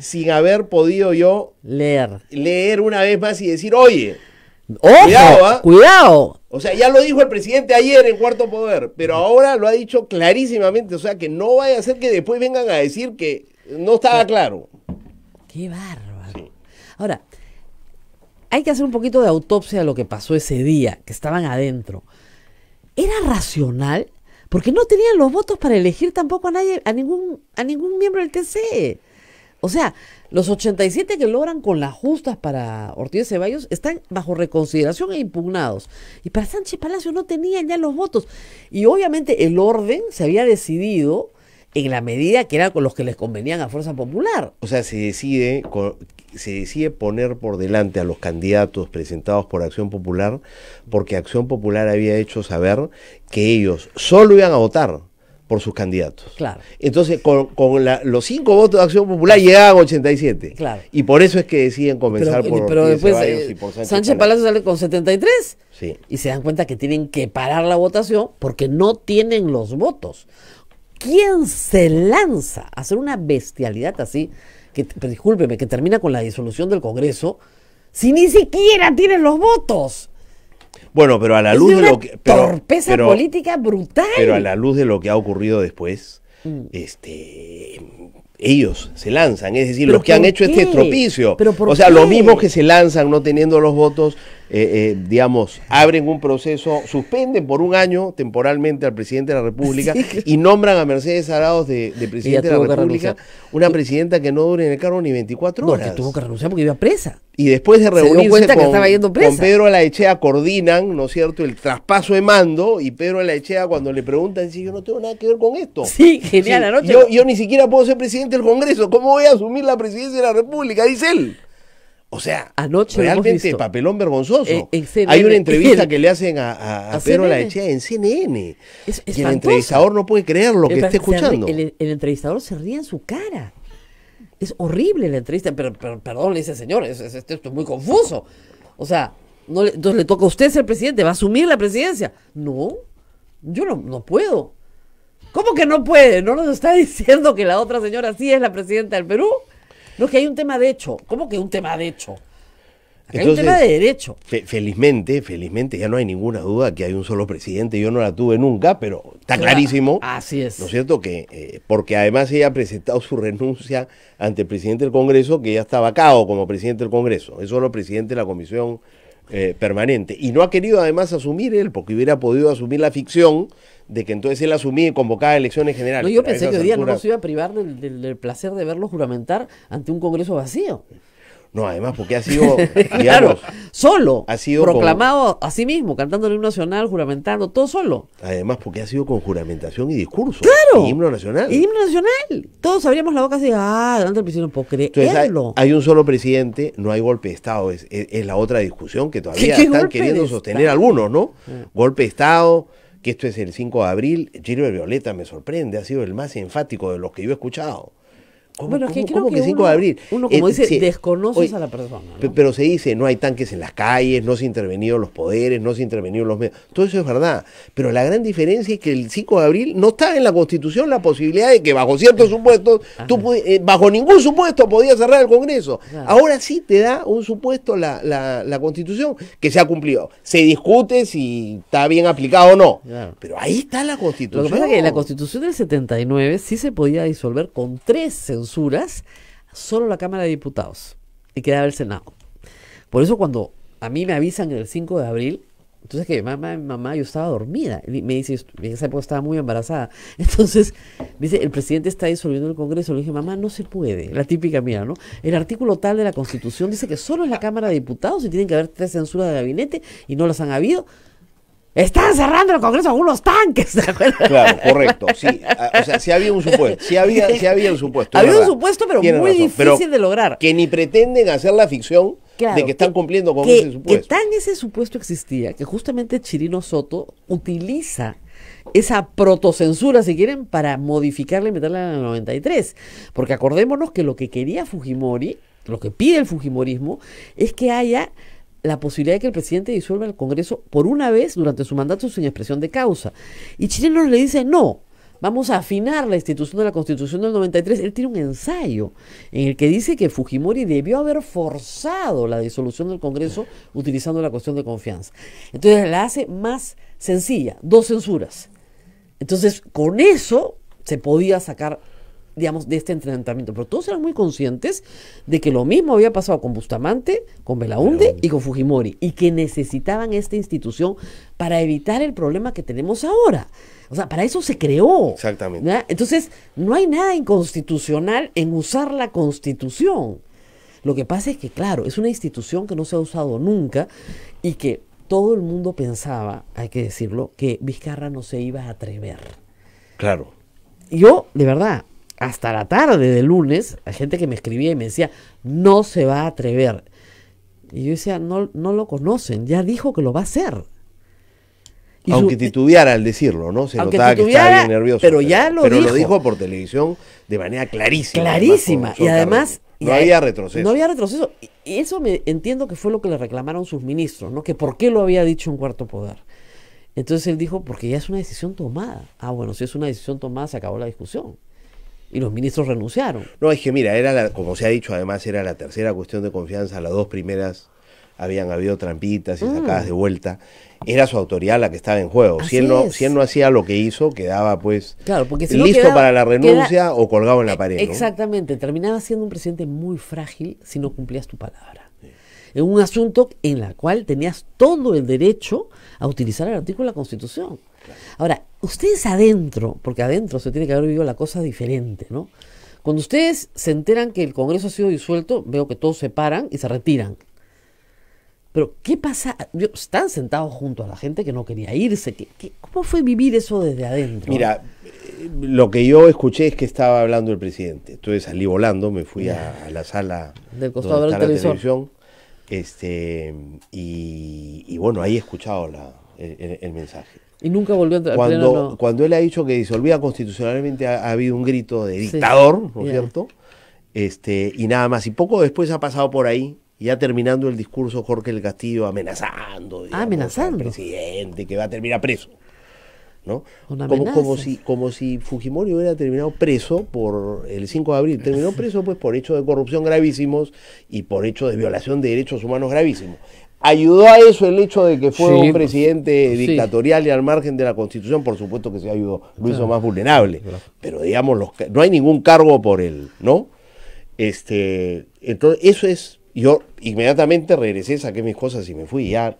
sin haber podido yo leer. leer una vez más y decir, oye, Ojo, ¿ah?". cuidado, O sea, ya lo dijo el presidente ayer en Cuarto Poder, pero ahora lo ha dicho clarísimamente. O sea, que no vaya a ser que después vengan a decir que no estaba claro. Qué bárbaro. Ahora, hay que hacer un poquito de autopsia de lo que pasó ese día, que estaban adentro. ¿Era racional? Porque no tenían los votos para elegir tampoco a nadie, a ningún, a ningún miembro del TC. O sea, los 87 que logran con las justas para Ortiz Ceballos están bajo reconsideración e impugnados. Y para Sánchez Palacio no tenían ya los votos. Y obviamente el orden se había decidido en la medida que eran con los que les convenían a Fuerza Popular. O sea, se decide, se decide poner por delante a los candidatos presentados por Acción Popular porque Acción Popular había hecho saber que ellos solo iban a votar por sus candidatos. Claro. Entonces, con, los cinco votos de Acción Popular llegaban 87. Claro. Y por eso es que deciden comenzar pero, por, pero después, eh, Sánchez, Sánchez Palacio sale con 73. Sí. Y se dan cuenta que tienen que parar la votación porque no tienen los votos. ¿Quién se lanza a hacer una bestialidad así, que discúlpeme, que termina con la disolución del Congreso, si ni siquiera tienen los votos? Bueno, pero a la luz de lo que. torpeza política brutal. Pero a la luz de lo que ha ocurrido después, mm. este ellos se lanzan, es decir, los que han hecho este estropicio. o sea, lo los mismos que se lanzan no teniendo los votos, eh, eh, digamos, abren un proceso, suspenden por un año temporalmente al presidente de la República y nombran a Mercedes Arados de, presidente de la República, una presidenta que no dure en el cargo ni 24 horas. No, que tuvo que renunciar porque iba presa. Y después de reunirse con, Pedro la coordinan, ¿no es cierto?, el traspaso de mando y Pedro la Echea cuando le preguntan dice, yo no tengo nada que ver con esto. Sí, genial, anoche. yo ni siquiera puedo ser presidente del Congreso, ¿cómo voy a asumir la presidencia de la República? Dice él. O sea, realmente papelón vergonzoso. Eh, Hay una entrevista que le hacen a, a, a, a en CNN. el entrevistador no puede creer lo que está escuchando. el, entrevistador se ríe en su cara. Es horrible la entrevista, pero, perdón, le dice señor, esto es muy confuso. O sea, no le, entonces le toca a usted ser presidente, va a asumir la presidencia. No, yo no, no puedo. ¿Cómo que no puede? ¿No nos está diciendo que la otra señora sí es la presidenta del Perú? No, que hay un tema de hecho. ¿Cómo que un tema de hecho? hay un tema de derecho. felizmente, felizmente, ya no hay ninguna duda que hay un solo presidente. Yo no la tuve nunca, pero está clarísimo. Así es. ¿No es cierto? que eh, Porque además ella ha presentado su renuncia ante el presidente del Congreso, que ya estaba vacado como presidente del Congreso. Es solo presidente de la Comisión eh, Permanente. Y no ha querido además asumir él, porque hubiera podido asumir la ficción de que entonces él asumía y convocaba elecciones generales. No, yo pensé que hoy día no nos iba a privar del, placer de verlo juramentar ante un Congreso vacío. No, además, porque ha sido, claro, solo, ha sido proclamado a sí mismo, cantando el himno nacional, juramentando, todo solo. Además, porque ha sido con juramentación y discurso. Claro. Y himno nacional. Y himno nacional. Todos abríamos la boca así, ah, delante el presidente, creerlo. hay, un solo presidente, no hay golpe de Estado, es, la otra discusión que todavía están queriendo sostener algunos, ¿no? Ah. Golpe de Estado que esto es el 5 de abril, Gilbert Violeta me sorprende, ha sido el más enfático de los que yo he escuchado bueno, es que que, 5 de abril? Uno, como eh, dice, desconoces a la persona. Pero se dice, no hay tanques en las calles, no se han intervenido los poderes, no se han intervenido los medios. Todo eso es verdad. Pero la gran diferencia es que el 5 de abril no está en la Constitución la posibilidad de que bajo ciertos ah. supuestos, eh, bajo ningún supuesto podías cerrar el Congreso. Ahora sí te da un supuesto la, Constitución que se ha cumplido. Se discute si está bien aplicado o no. Pero ahí está la Constitución. Lo que pasa es que la Constitución del 79 sí se podía disolver con segundos censuras, solo la Cámara de Diputados y quedaba el Senado. Por eso cuando a mí me avisan el 5 de abril, entonces que mi mamá, mamá, yo estaba dormida. Y me dice, en esa época estaba muy embarazada. Entonces, dice, el presidente está disolviendo el Congreso. Le dije, mamá, no se puede. La típica mira, ¿no? El artículo tal de la Constitución dice que solo es la Cámara de Diputados y tienen que haber tres censuras de gabinete y no las han habido. Están cerrando el Congreso algunos tanques. Claro, correcto. Sí, ah, o sea, sí había un supuesto. Sí había, un supuesto. Había un supuesto, pero muy difícil de lograr. Que ni pretenden hacer la ficción de que están cumpliendo con ese supuesto. Que tan ese supuesto existía que justamente Chirino Soto utiliza esa protocensura, si quieren, para modificarla y meterla en el 93. Porque acordémonos que lo que quería Fujimori, lo que pide el Fujimorismo, es que haya la posibilidad de que el presidente disuelva el Congreso por una vez durante su mandato sin expresión de causa. Y no le dice no. Vamos a afinar la institución de la Constitución del 93. Él tiene un ensayo en el que dice que Fujimori debió haber forzado la disolución del Congreso utilizando la cuestión de confianza. Entonces la hace más sencilla, dos censuras. Entonces con eso se podía sacar digamos, de este entrenamiento. Pero todos eran muy conscientes de que lo mismo había pasado con Bustamante, con Belaunde y con Fujimori, y que necesitaban esta institución para evitar el problema que tenemos ahora. O sea, para eso se creó. Exactamente. Entonces, no hay nada inconstitucional en usar la constitución. Lo que pasa es que, claro, es una institución que no se ha usado nunca y que todo el mundo pensaba, hay que decirlo, que Vizcarra no se iba a atrever. Claro. Yo, de verdad, hasta la tarde de lunes, la gente que me escribía y me decía, no se va a atrever. Y yo decía, no, no lo conocen, ya dijo que lo va a hacer. aunque eh, titubeara al decirlo, ¿no? Se notaba que estaba bien nervioso. Pero ya lo dijo. Pero lo dijo por televisión de manera clarísima. Clarísima. y además... no había retroceso. No había retroceso. Y eso me entiendo que fue lo que le reclamaron sus ministros, ¿no? Que por qué lo había dicho un Cuarto Poder. Entonces él dijo, porque ya es una decisión tomada. Ah, bueno, si es una decisión tomada, se acabó la discusión. Y los ministros renunciaron. No, es que mira, era como se ha dicho, además era la tercera cuestión de confianza, las dos primeras habían habido trampitas y mm. sacadas de vuelta. Era su autoridad la que estaba en juego. si él, no, si no hacía lo que hizo, quedaba pues listo para la renuncia o colgado en la e- pared. Exactamente, terminaba siendo un presidente muy frágil si no cumplías tu palabra. En un asunto en el cual tenías todo el derecho a utilizar el artículo de la Constitución. Ahora, ustedes adentro, porque adentro se tiene que haber vivido la cosa diferente, ¿no? Cuando ustedes se enteran que el Congreso ha sido disuelto, veo que todos se paran y se retiran. Pero, ¿qué pasa? Están sentados junto a la gente que no quería irse. ¿Qué, cómo fue vivir eso desde adentro? Mira, eh, lo que yo escuché es que estaba hablando el presidente. Entonces salí volando, me fui a, la sala del costado de la televisor. Este, y, bueno, ahí he escuchado el mensaje. Y nunca volvió a cuando, pleno, no. cuando él ha dicho que disolvía constitucionalmente ha, habido un grito de dictador, ¿no es cierto? Este, y nada más. Y poco después ha pasado por ahí, ya terminando el discurso Jorge el Castillo amenazando, ah, amenazando. presidente que va a terminar preso. ¿no? Como, como, si, como si Fujimori hubiera terminado preso por el 5 de abril. Terminó preso pues por hechos de corrupción gravísimos y por hechos de violación de derechos humanos gravísimos. ¿Ayudó a eso el hecho de que fue un pues, presidente dictatorial y al margen de la Constitución? Por supuesto que se ayudó, lo hizo más vulnerable. Pero digamos, los, no hay ningún cargo por él, ¿no? Este, entonces, eso es, yo inmediatamente regresé, saqué mis cosas y me fui ya.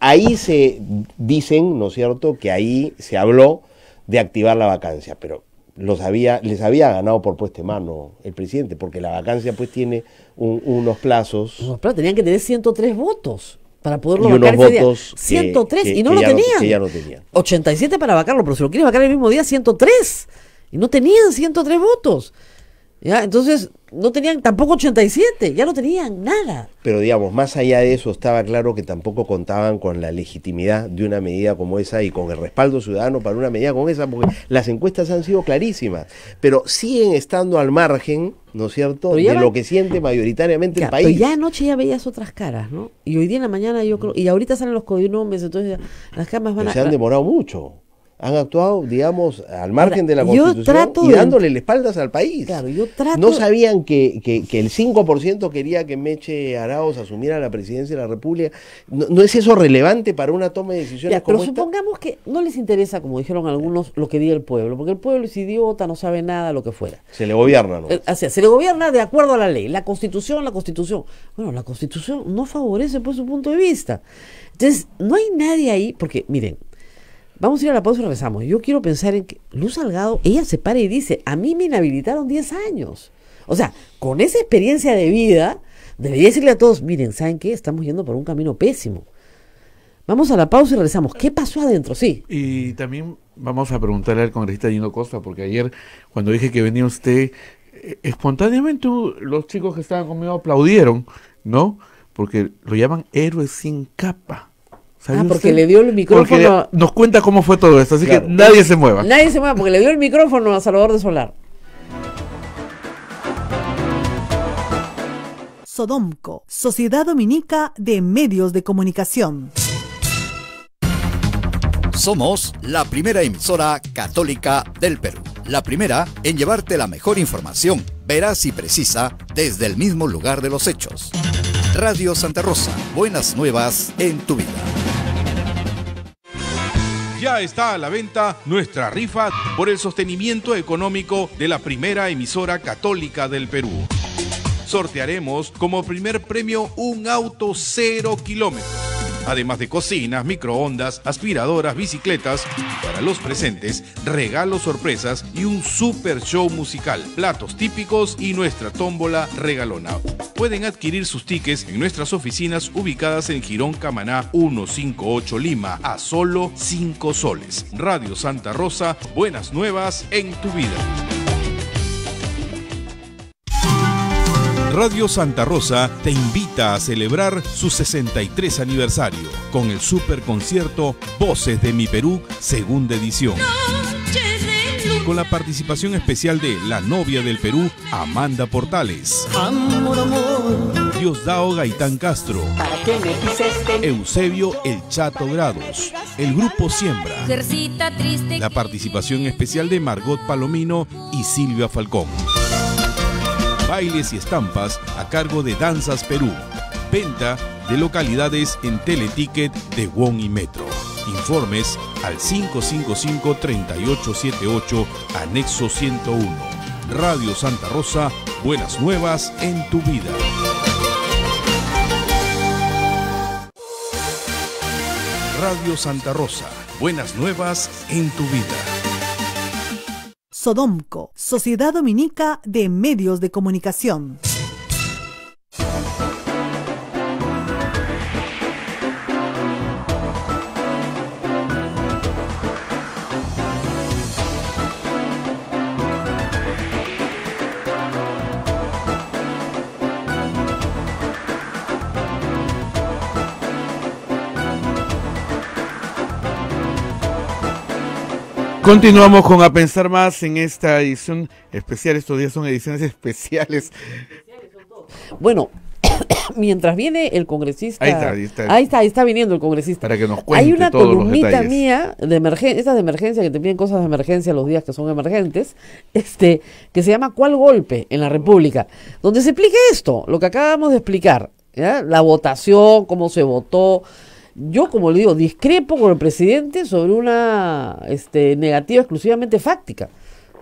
Ahí se dicen, ¿no es cierto?, que ahí se habló de activar la vacancia, pero los había, les había ganado por puesta mano el presidente, porque la vacancia pues tiene unos plazos. tenían que tener 103 votos para poderlo y unos votos 103 y no lo tenían. ya tenían. 87 para vacarlo, pero si lo quieres vacar el mismo día, 103. Y no tenían 103 votos. ¿Ya? Entonces, no tenían tampoco 87, ya no tenían nada. Pero digamos, más allá de eso, estaba claro que tampoco contaban con la legitimidad de una medida como esa y con el respaldo ciudadano para una medida como esa, porque las encuestas han sido clarísimas, pero siguen estando al margen, ¿no es cierto?, de lo que siente mayoritariamente el país. Pero ya anoche ya veías otras caras, ¿no? Y hoy día en la mañana yo creo, y ahorita salen los codinombres, entonces las camas van a... Se han demorado mucho han actuado, digamos, al margen de la Constitución y dándole las espaldas al país. No sabían que, que, el 5% quería que Meche Araos asumiera la presidencia de la República. ¿No, es eso relevante para una toma de decisiones ya, Pero supongamos que no les interesa, como dijeron algunos, lo que diga el pueblo, porque el pueblo es idiota, no sabe nada, lo que fuera. Se le gobierna, ¿no? O eh, sea, se le gobierna de acuerdo a la ley, la Constitución, la Constitución. Bueno, la Constitución no favorece por pues, su punto de vista. Entonces, no hay nadie ahí, porque miren, Vamos a ir a la pausa y regresamos. Yo quiero pensar en que Luz Salgado, ella se para y dice, a mí me inhabilitaron 10 años. O sea, con esa experiencia de vida, debería decirle a todos, miren, ¿saben qué? Estamos yendo por un camino pésimo. Vamos a la pausa y regresamos. ¿Qué pasó adentro? Sí. Y también vamos a preguntarle al congresista Gino Costa, porque ayer cuando dije que venía usted, eh, espontáneamente los chicos que estaban conmigo aplaudieron, ¿no? Porque lo llaman héroes sin capa. Ah, porque le dio el micrófono. nos cuenta cómo fue todo esto, así que nadie se mueva. Nadie se mueva porque le dio el micrófono a Salvador de Solar. Sodomco, Sociedad Dominica de Medios de Comunicación. Somos la primera emisora católica del Perú. La primera en llevarte la mejor información, veraz y precisa, desde el mismo lugar de los hechos. Radio Santa Rosa, buenas nuevas en tu vida. Ya está a la venta nuestra rifa por el sostenimiento económico de la primera emisora católica del Perú. Sortearemos como primer premio un auto cero kilómetros además de cocinas, microondas, aspiradoras, bicicletas. Para los presentes, regalos sorpresas y un super show musical, platos típicos y nuestra tómbola regalona. Pueden adquirir sus tickets en nuestras oficinas ubicadas en Girón Camaná 158 Lima a solo 5 soles. Radio Santa Rosa, buenas nuevas en tu vida. Radio Santa Rosa te invita a celebrar su 63 aniversario con el superconcierto Voces de mi Perú, segunda edición. Con la participación especial de la novia del Perú, Amanda Portales. Amor, amor. Diosdao Gaitán Castro. Este? Eusebio El Chato Grados. El grupo Siembra. La participación especial de Margot Palomino y Silvia Falcón bailes y estampas a cargo de Danzas Perú. Venta de localidades en Teleticket de Wong y Metro. Informes al 555-3878, anexo 101. Radio Santa Rosa, buenas nuevas en tu vida. Radio Santa Rosa, buenas nuevas en tu vida. Sodomco, Sociedad Dominica de Medios de Comunicación. Continuamos con A Pensar Más en esta edición especial. Estos días son ediciones especiales. Bueno, mientras viene el congresista. Ahí está, ahí está. Ahí está, ahí está viniendo el congresista. Para que nos cuente. Hay una columnita mía de emergencia, esas de emergencia que te piden cosas de emergencia los días que son emergentes, este, que se llama ¿Cuál golpe en la República? Donde se explica esto, lo que acabamos de explicar, la votación, cómo se votó, yo, como le digo, discrepo con el presidente sobre una este, negativa exclusivamente fáctica.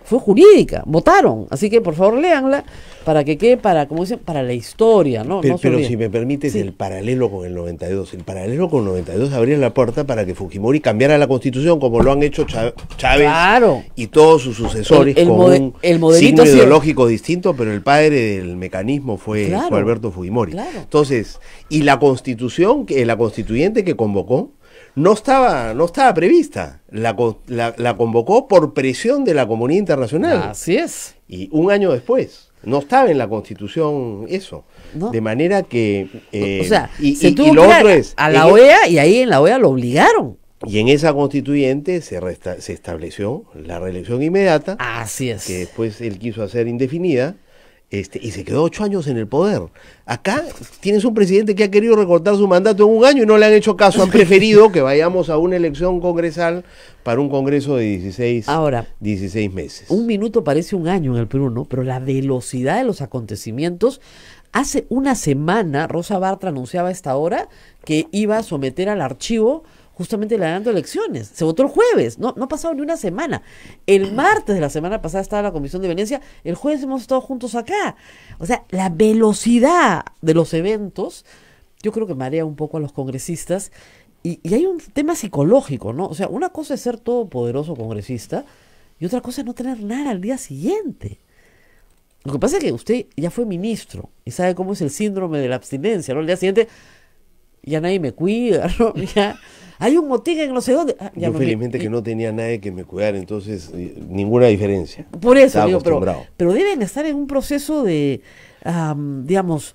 Fue jurídica, votaron. Así que por favor, léanla para que quede para, como dicen, para la historia, ¿no? Pero, si me permites el paralelo con el 92, el paralelo con el 92 abría la puerta para que Fujimori cambiara la constitución como lo han hecho Chávez y todos sus sucesores el, con un signo ideológico distinto, pero el padre del mecanismo fue, Alberto Fujimori. Entonces, y la constitución, la constituyente que convocó, no estaba, no estaba prevista. la, convocó por presión de la comunidad internacional. Así es. Y un año después. No estaba en la Constitución eso. De manera que. Eh, y, se A la e- OEA y ahí en la OEA lo obligaron. Y en esa constituyente se, se estableció la reelección inmediata. Así es. Que después él quiso hacer indefinida. Este, y se quedó ocho años en el poder. Acá tienes un presidente que ha querido recortar su mandato en un año y no le han hecho caso. Han preferido que vayamos a una elección congresal para un congreso de 16, Ahora, 16 meses. Un minuto parece un año en el Perú, ¿no? Pero la velocidad de los acontecimientos. Hace una semana Rosa Bartra anunciaba a esta hora que iba a someter al archivo justamente le dando elecciones. Se votó el jueves, no, no ha pasado ni una semana. El martes de la semana pasada estaba la Comisión de Venecia, el jueves hemos estado juntos acá. O sea, la velocidad de los eventos, yo creo que marea un poco a los congresistas. Y, y hay un tema psicológico, ¿no? O sea, una cosa es ser todopoderoso congresista y otra cosa es no tener nada al día siguiente. Lo que pasa es que usted ya fue ministro y sabe cómo es el síndrome de la abstinencia, ¿no? El día siguiente ya nadie me cuida, ¿no? hay un motín en los sé ah, yo felizmente que eh, no tenía nadie que me cuidara, entonces eh, ninguna diferencia. Por eso, digo, pero, deben estar en un proceso de, digamos,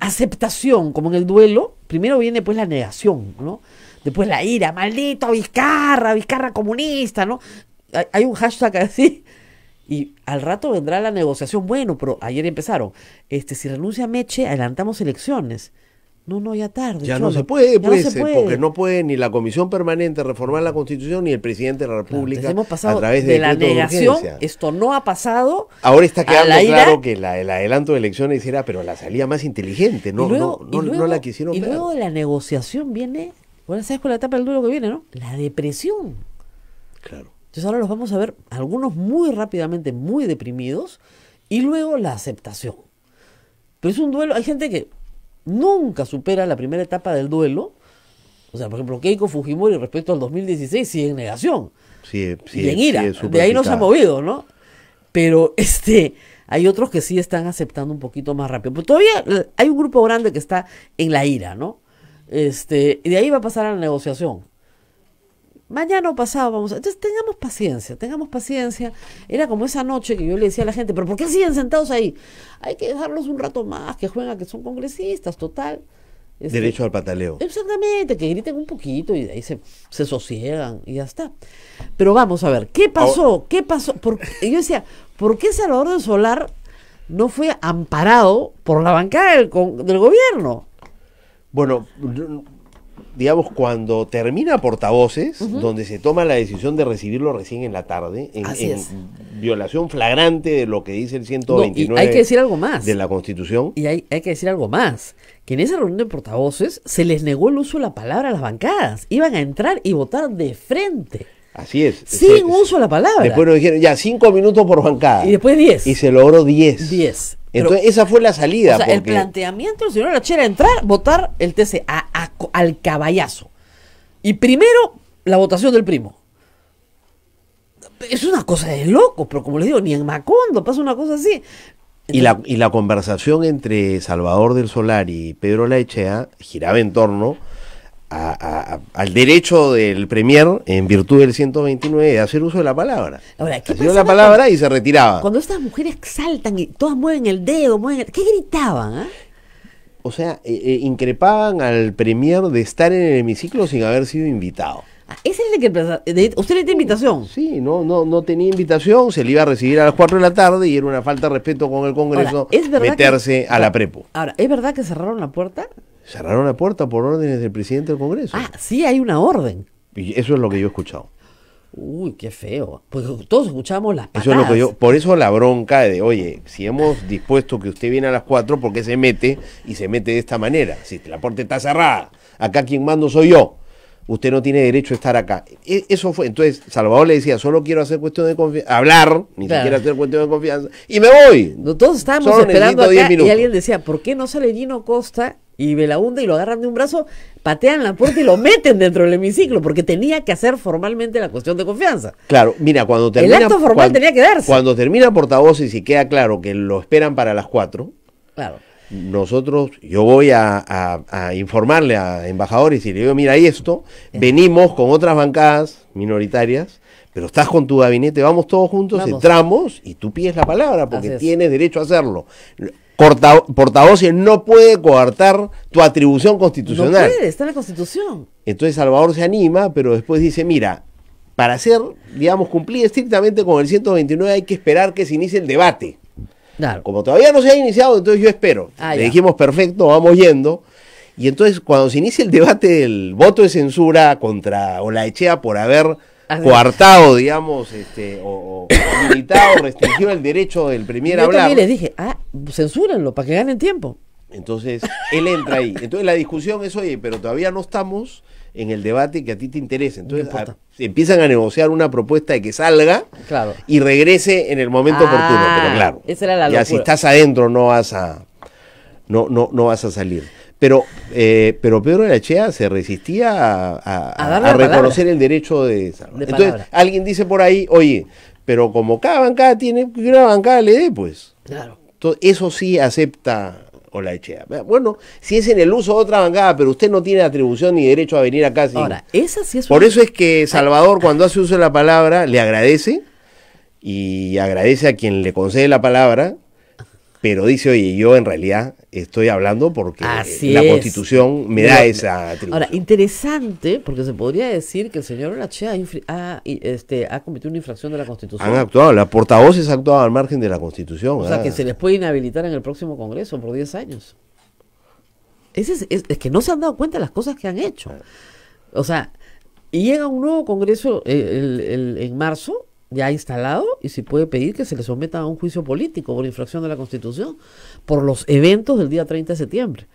aceptación, como en el duelo. Primero viene pues la negación, ¿no? Después la ira, maldito Vizcarra, Vizcarra comunista, ¿no? Hay, un hashtag así. Y al rato vendrá la negociación. Bueno, pero ayer empezaron. Este, si renuncia Meche, adelantamos elecciones. No, no, ya tarde. Ya no se puede, pues, eh, puede. porque no puede ni la Comisión Permanente reformar la Constitución ni el presidente de la República hemos pasado a través de, la negación. esto no ha pasado. Ahora está quedando claro que el adelanto de elecciones era, ah, pero la salida más inteligente, no, no, la quisieron. Y luego la negociación viene, bueno, sabes con la etapa del duelo que viene, ¿no? La depresión. Claro. Entonces ahora los vamos a ver, algunos muy rápidamente, muy deprimidos, y luego la aceptación. Pero es un duelo, hay gente que nunca supera la primera etapa del duelo. O sea, por ejemplo, Keiko Fujimori respecto al 2016 sigue en negación. Sí, y en ira. de ahí no se ha movido, ¿no? Pero este, hay otros que sí están aceptando un poquito más rápido. Pero todavía eh, hay un grupo grande que está en la ira, ¿no? Este, y de ahí va a pasar a la negociación mañana o pasado vamos a... Entonces tengamos paciencia, tengamos paciencia. Era como esa noche que yo le decía a la gente, pero ¿por qué siguen sentados ahí? Hay que dejarlos un rato más, que juegan, que son congresistas, total. Este, Derecho al pataleo. Exactamente, que griten un poquito y ahí se, se sosiegan y ya está. Pero vamos a ver, ¿qué oh. pasó? ¿Qué pasó? Porque yo decía, ¿por qué Salvador del Solar no fue amparado por la bancada del, del gobierno? Bueno, digamos, cuando termina Portavoces, donde se toma la decisión de recibirlo recién en la tarde, en, violación flagrante de lo que dice el 129 hay que decir algo más. de la Constitución. Y hay, hay que decir algo más, que en esa reunión de portavoces se les negó el uso de la palabra a las bancadas, iban a entrar y votar de frente. Así es. Sin uso de la palabra. Después nos dijeron, ya, cinco minutos por bancada. Y después diez. Y se logró diez. Diez. Entonces, esa fue la salida. O sea, el planteamiento del señor Lachea era entrar, votar el TC al caballazo. Y primero, la votación del primo. Es una cosa de loco, pero como les digo, ni en Macondo pasa una cosa así. y, la, y la conversación entre Salvador del Solar y Pedro Laechea giraba en torno al derecho del Premier, en virtud del 129, de hacer uso de la palabra. Ahora, la palabra y se retiraba. Cuando estas mujeres saltan y todas mueven el dedo, mueven ¿qué gritaban? Ah? O sea, eh, eh, increpaban al Premier de estar en el hemiciclo sin haber sido invitado. Ah, es que usted le dio invitación. Sí, no, no, no tenía invitación, se le iba a recibir a las 4 de la tarde y era una falta de respeto con el Congreso meterse a la prepu Ahora, ¿es verdad que cerraron la puerta? Cerraron la puerta por órdenes del presidente del Congreso. Ah, sí, hay una orden. Y eso es lo que yo he escuchado. Uy, qué feo. Pues todos escuchamos las patadas. Eso es lo que yo, por eso la bronca de, oye, si hemos dispuesto que usted viene a las cuatro, ¿por qué se mete y se mete de esta manera? Si la puerta está cerrada, acá quien mando soy yo. Usted no tiene derecho a estar acá. E, eso fue. Entonces, Salvador le decía, solo quiero hacer cuestión de confianza, hablar, ni siquiera hacer cuestión de confianza, y me voy. todos estábamos esperando y alguien decía, ¿por qué no sale Gino Costa y Belaunde y lo agarran de un brazo, patean la puerta y lo meten dentro del hemiciclo, porque tenía que hacer formalmente la cuestión de confianza. Claro, mira, cuando termina. El acto formal tenía que darse. Cuando termina Portavoz y queda claro que lo esperan para las cuatro, Claro. Nosotros, yo voy a, informarle a embajadores y le digo, mira, y esto, eh. venimos con otras bancadas minoritarias pero estás con tu gabinete, vamos todos juntos, entramos y tú pides la palabra porque tienes derecho a hacerlo. Corta, portavoces no puede coartar tu atribución constitucional. No puede, está en la Constitución. Entonces Salvador se anima, pero después dice, mira, para hacer, digamos, cumplir estrictamente con el 129 hay que esperar que se inicie el debate. Como todavía no se ha iniciado, entonces yo espero. Ah, Le dijimos, perfecto, vamos yendo. Y entonces cuando se inicia el debate del voto de censura contra Echea por haber coartado, digamos, este, o, o limitado, restringido el derecho del primer a hablar. Yo también les dije, ah, censúrenlo para que ganen tiempo. Entonces, él entra ahí. Entonces, la discusión es, oye, pero todavía no estamos en el debate que a ti te interesa. Entonces, empiezan a negociar una propuesta de que salga y regrese en el momento ah, oportuno. Pero claro, esa era la ya si estás adentro no vas a, no, no, no vas a salir. Pero, eh, pero Pedro de la Echea se resistía a, reconocer el derecho de, de Entonces, alguien dice por ahí, oye, pero como cada bancada tiene que una bancada le dé, pues. Claro. Entonces, eso sí acepta o la Echea. Bueno, si es en el uso de otra bancada, pero usted no tiene atribución ni derecho a venir acá. casa Ahora, esa sí es Por eso es que Salvador, cuando hace uso de la palabra, le agradece y agradece a quien le concede la palabra pero dice, oye, yo en realidad estoy hablando porque la Constitución me da esa atribución. Ahora, interesante, porque se podría decir que el señor Lachea ha, este, ha cometido una infracción de la Constitución. Han actuado, la portavoces ha actuado al margen de la Constitución. O sea, ah. que se les puede inhabilitar en el próximo Congreso por 10 años. Es, es, es que no se han dado cuenta las cosas que han hecho. O sea, y llega un nuevo Congreso eh, en marzo ya instalado y si puede pedir que se le someta a un juicio político por infracción de la Constitución por los eventos del día 30 de septiembre.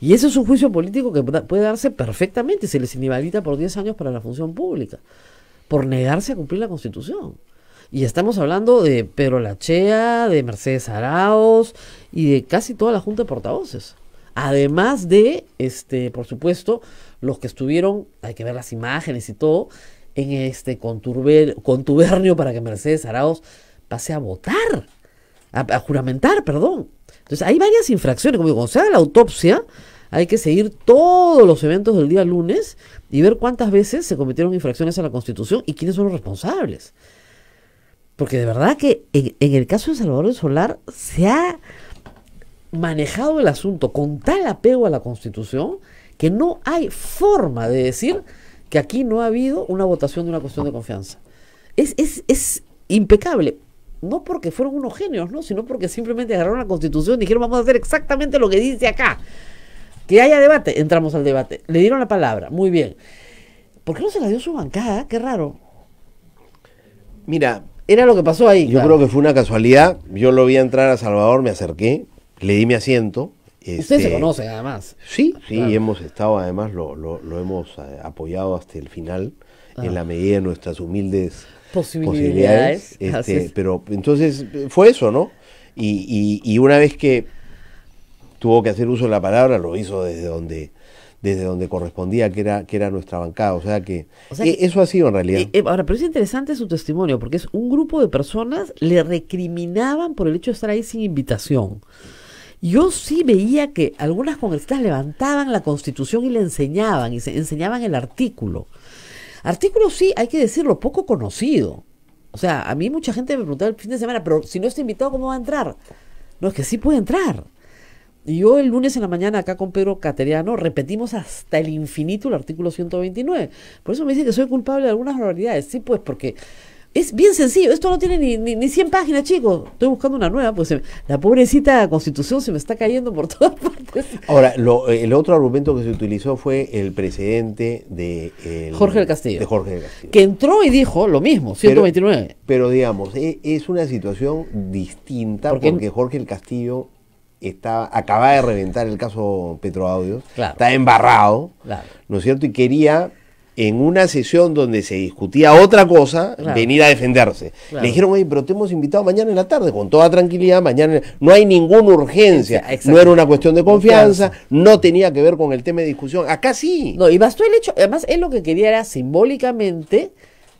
Y ese es un juicio político que puede darse perfectamente se les inhabilita por 10 años para la función pública, por negarse a cumplir la Constitución. Y estamos hablando de Pedro Lachea, de Mercedes Araos y de casi toda la Junta de Portavoces. Además de, este, por supuesto, los que estuvieron, hay que ver las imágenes y todo, en este contubernio para que Mercedes Araoz pase a votar, a, juramentar, perdón. Entonces hay varias infracciones, como digo, cuando se haga la autopsia, hay que seguir todos los eventos del día lunes y ver cuántas veces se cometieron infracciones a la Constitución y quiénes son los responsables. Porque de verdad que en, el caso de Salvador Solar se ha manejado el asunto con tal apego a la Constitución que no hay forma de decir que aquí no ha habido una votación de una cuestión de confianza. Es, impecable. No porque fueron unos genios, ¿no? sino porque simplemente agarraron la constitución y dijeron vamos a hacer exactamente lo que dice acá. Que haya debate, entramos al debate. Le dieron la palabra, muy bien. ¿Por qué no se la dio su bancada? Qué raro. Mira. Era lo que pasó ahí. Yo creo que fue una casualidad. Yo lo vi entrar a Salvador, me acerqué, le di mi asiento este, se conoce además. Sí, ah, sí, hemos estado, además lo, lo, hemos eh, apoyado hasta el final, en ah. la medida de nuestras humildes posibilidades. Este, pero entonces eh, fue eso, ¿no? Y, y, una vez que tuvo que hacer uso de la palabra, lo hizo desde donde desde donde correspondía, que era, que era nuestra bancada. O sea que, eh, eso ha sido en realidad. ahora, pero es interesante su testimonio, porque es un grupo de personas le recriminaban por el hecho de estar ahí sin invitación yo sí veía que algunas congresistas levantaban la constitución y le enseñaban, y se enseñaban el artículo. Artículo sí, hay que decirlo, poco conocido. O sea, a mí mucha gente me preguntaba el fin de semana, pero si no está invitado, ¿cómo va a entrar? No, es que sí puede entrar. Y yo el lunes en la mañana acá con Pedro Cateriano repetimos hasta el infinito el artículo 129. Por eso me dicen que soy culpable de algunas barbaridades. Sí, pues porque es bien sencillo, esto no tiene ni, ni, 100 páginas, chicos. Estoy buscando una nueva, pues la pobrecita constitución se me está cayendo por todas partes. Ahora, el otro argumento que se utilizó fue el precedente de, Jorge, del Castillo, de Que entró y dijo lo mismo, 129. Pero, pero digamos, e, es, una situación distinta porque, Jorge del Castillo estaba acaba de reventar el caso Petroaudios, claro. está embarrado, claro. ¿no es cierto? Y quería en una sesión donde se discutía otra cosa, venir a defenderse. Le dijeron, oye, pero te hemos invitado mañana en la tarde, con toda tranquilidad, mañana no hay ninguna urgencia, no era una cuestión de confianza, no tenía que ver con el tema de discusión, acá sí. No, y bastó el hecho, además él lo que quería era simbólicamente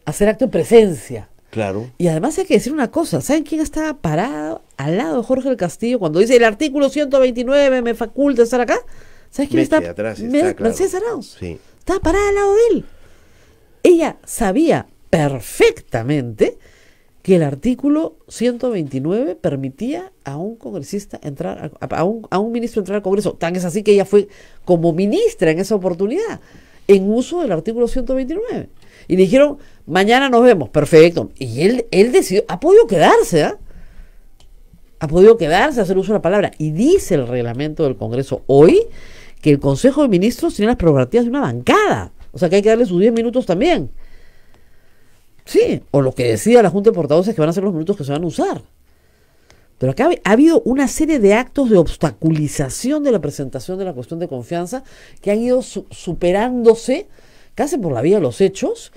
hacer acto de presencia. Claro. Y además hay que decir una cosa, ¿saben quién estaba parado al lado de Jorge del Castillo cuando dice el artículo 129 me faculta estar acá? ¿Sabes quién está? Sí estaba parada al lado de él. Ella sabía perfectamente que el artículo 129 permitía a un congresista entrar, a, un, ministro entrar al Congreso. Tan es así que ella fue como ministra en esa oportunidad, en uso del artículo 129. Y le dijeron, mañana nos vemos, perfecto. Y él, él decidió, ha podido quedarse, ¿ah? Ha podido quedarse, hacer uso de la palabra. Y dice el reglamento del Congreso hoy que el Consejo de Ministros tiene las prerrogativas de una bancada. O sea que hay que darle sus 10 minutos también. Sí, o lo que decía la Junta de Portavoces que van a ser los minutos que se van a usar. Pero acá ha habido una serie de actos de obstaculización de la presentación de la cuestión de confianza que han ido superándose casi por la vía de los hechos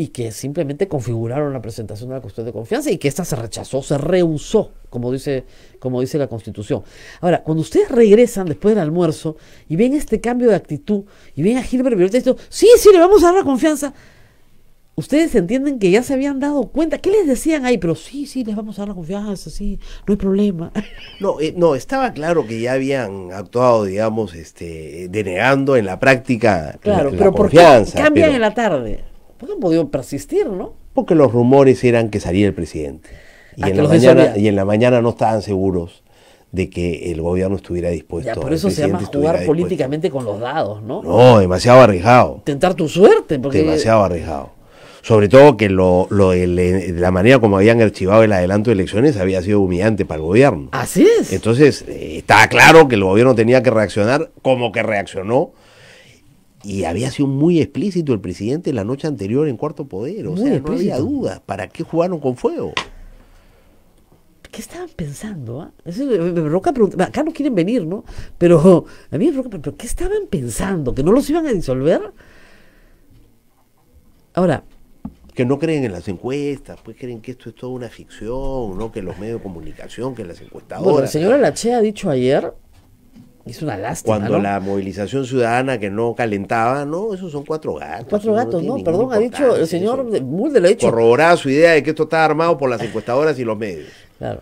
y que simplemente configuraron la presentación de la cuestión de confianza y que ésta se rechazó, se rehusó, como dice, como dice la Constitución. Ahora, cuando ustedes regresan después del almuerzo y ven este cambio de actitud y ven a Gilbert Violeta diciendo, sí, sí, le vamos a dar la confianza, ustedes entienden que ya se habían dado cuenta. ¿Qué les decían ahí? Pero sí, sí, les vamos a dar la confianza, sí, no hay problema. No, eh, no estaba claro que ya habían actuado, digamos, este, denegando en la práctica claro, pero confianza. qué cambian en la tarde. ¿Por pues, qué han podido persistir, no? Porque los rumores eran que salía el presidente. Ah, y, en la, mañana, no estaban seguros de que el gobierno estuviera dispuesto. Ya, por eso se llama jugar políticamente con los dados, ¿no? No, demasiado arriesgado. Tentar tu suerte. Porque... Demasiado arriesgado. Sobre todo que lo, eh, la manera como habían archivado el adelanto de elecciones había sido humillante para el gobierno. Así es. Entonces, eh, estaba claro que el gobierno tenía que reaccionar como que reaccionó y había sido muy explícito el presidente la noche anterior en cuarto poder. O sea, no había dudas. ¿Para qué jugaron con fuego? ¿Qué estaban pensando? Ah? acá no quieren venir, ¿no? Pero a mí me Roca, ¿pero qué estaban pensando? ¿Que no los iban a disolver? Ahora. Que no creen en las encuestas, pues creen que esto es toda una ficción, ¿no? Que los medios de comunicación, que las encuestadoras. Bueno, el señor Lachea ha dicho ayer es una lástima. Cuando la movilización ciudadana que no calentaba, no, esos son cuatro gatos. Cuatro gatos, no, perdón, ha dicho el señor Mulder, lo ha dicho. Corroboraba su idea de que esto está armado por las encuestadoras y los medios. Claro.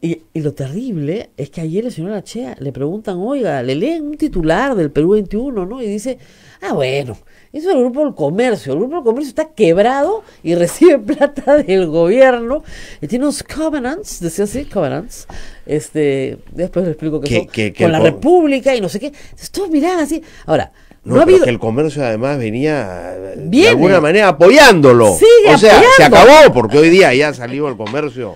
Y, y, lo terrible es que ayer el señor Achea le preguntan, oiga, le leen un titular del Perú 21, ¿no? Y dice, ah, bueno, eso es el Grupo del Comercio. El Grupo del Comercio está quebrado y recibe plata del gobierno. Y tiene unos covenants, decía así, covenants. Este, después le explico qué, son. Que, con la República y no sé qué. todos miran así. Ahora, no, ha habido... el comercio además venía eh, de alguna manera apoyándolo. o sea, se acabó porque hoy día ya salió el comercio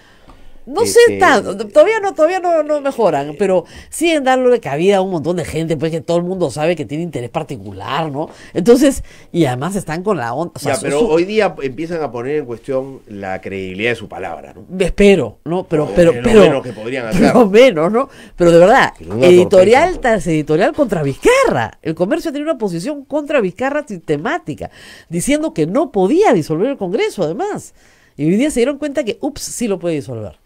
no sé este, tanto, todavía no, todavía no, no mejoran, eh, pero siguen dándole cabida a un montón de gente, pues que todo el mundo sabe que tiene interés particular, ¿no? Entonces, y además están con la onda. O sea, pero hoy día empiezan a poner en cuestión la credibilidad de su palabra, ¿no? Espero, ¿no? Pero, pero, pero. menos que podrían hacer. menos, ¿no? Pero de verdad, editorial tras editorial contra Vizcarra. El comercio tiene una posición contra Vizcarra sistemática, diciendo que no podía disolver el Congreso, además. Y hoy día se dieron cuenta que, ups, sí lo puede disolver.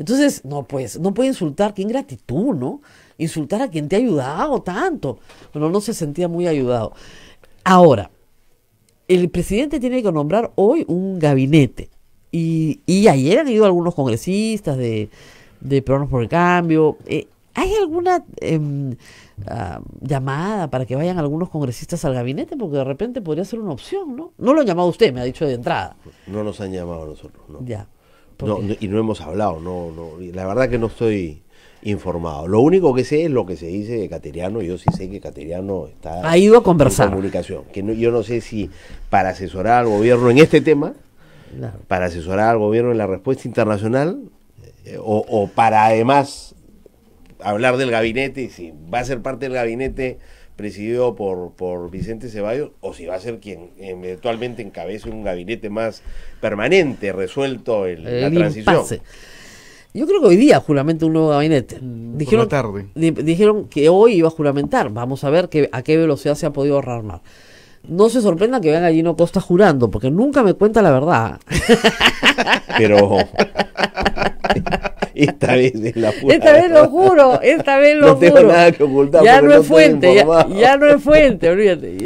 Entonces, no, pues, no puede insultar, qué ingratitud, ¿no? Insultar a quien te ha ayudado tanto. Bueno, no se sentía muy ayudado. Ahora, el presidente tiene que nombrar hoy un gabinete. Y, y ayer han ido algunos congresistas de, de por el Cambio. Eh, ¿Hay alguna em, ah, llamada para que vayan algunos congresistas al gabinete? Porque de repente podría ser una opción, ¿no? No lo ha llamado usted, me ha dicho de entrada. No nos han llamado a nosotros, ¿no? Ya. No, y no hemos hablado, no, no, la verdad que no estoy informado. Lo único que sé es lo que se dice de Cateriano. Yo sí sé que Cateriano está. Ha ido En comunicación. Que yo no sé si para asesorar al gobierno en este tema, para asesorar al gobierno en la respuesta internacional, eh, o, o, para además hablar del gabinete, si va a ser parte del gabinete presidido por, por Vicente Ceballos, o si va a ser quien eventualmente encabece un gabinete más permanente, resuelto el, la transición. Yo creo que hoy día juramente un nuevo gabinete. Dijeron, tarde. dijeron que hoy iba a juramentar. Vamos a ver que, a qué velocidad se ha podido armar. No se sorprenda que vean a Gino Costa jurando, porque nunca me cuenta la verdad. Pero Esta vez la Esta vez lo juro, esta vez lo juro. tengo nada que ocultar. Ya no es fuente, ya, no es fuente, olvídate.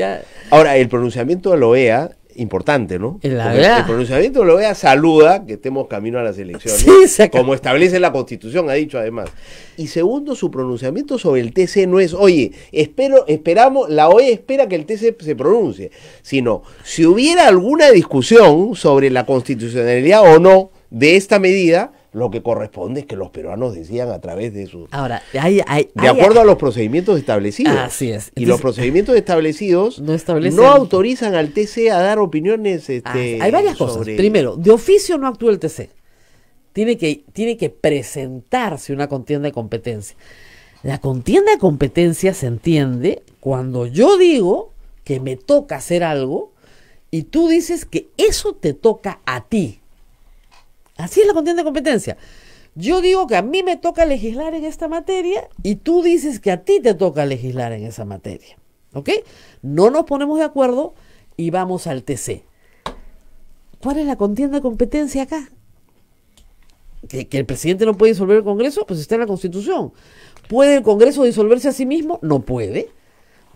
Ahora, el pronunciamiento de la OEA, importante, ¿no? El pronunciamiento de la OEA saluda que estemos camino a las elecciones, como establece la Constitución, ha dicho además. Y segundo, su pronunciamiento sobre el TC no es, oye, espero, esperamos, la OEA espera que el TC se pronuncie, sino, si hubiera alguna discusión sobre la constitucionalidad o no de esta medida, lo que corresponde es que los peruanos decían a través de sus... Ahora, hay, hay, de acuerdo a los procedimientos establecidos. Así es. y los procedimientos establecidos no, autorizan al TC a dar opiniones. Ah, este, hay varias cosas. Primero, de oficio no actúa el TC. Tiene que, tiene que presentarse una contienda de competencia. La contienda de competencia se entiende cuando yo digo que me toca hacer algo y tú dices que eso te toca a ti. Así es la contienda de competencia. Yo digo que a mí me toca legislar en esta materia y tú dices que a ti te toca legislar en esa materia. ¿Ok? No nos ponemos de acuerdo y vamos al TC. ¿Cuál es la contienda de competencia acá? ¿Que, el presidente no puede disolver el Congreso, pues está en la Constitución. ¿Puede el Congreso disolverse a sí mismo? No puede.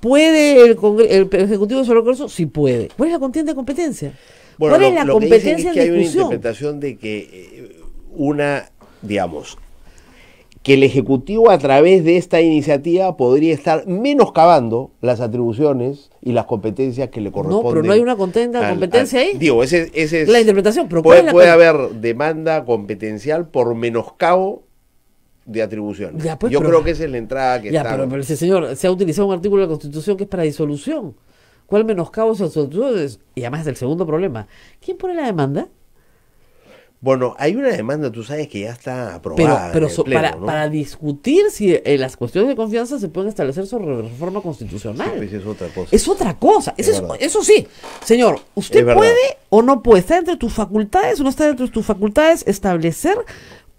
¿Puede el, el Ejecutivo disolver el Congreso? Sí puede. ¿Cuál es la contienda de competencia? Bueno, es la competencia es que hay una interpretación de que eh, una, digamos, que el Ejecutivo a través de esta iniciativa podría estar menoscabando las atribuciones y las competencias que le corresponden. No, pero no hay una contenta, competencia ahí. Digo, ese, es... La interpretación, pero Puede, puede haber demanda competencial por menoscabo de atribuciones. Pues, Yo creo que esa es la entrada que ya, está... Pero, pero ese señor, se ha utilizado un artículo de la Constitución que es para disolución. ¿Cuál menoscabo sus Y además el segundo problema. ¿Quién pone la demanda? Bueno, hay una demanda, tú sabes que ya está aprobada. Pero, para, discutir si eh, las cuestiones de confianza se pueden establecer sobre reforma constitucional. es otra cosa. Es otra cosa. eso, sí, señor, usted puede o no puede, está entre tus facultades o no está dentro de tus facultades establecer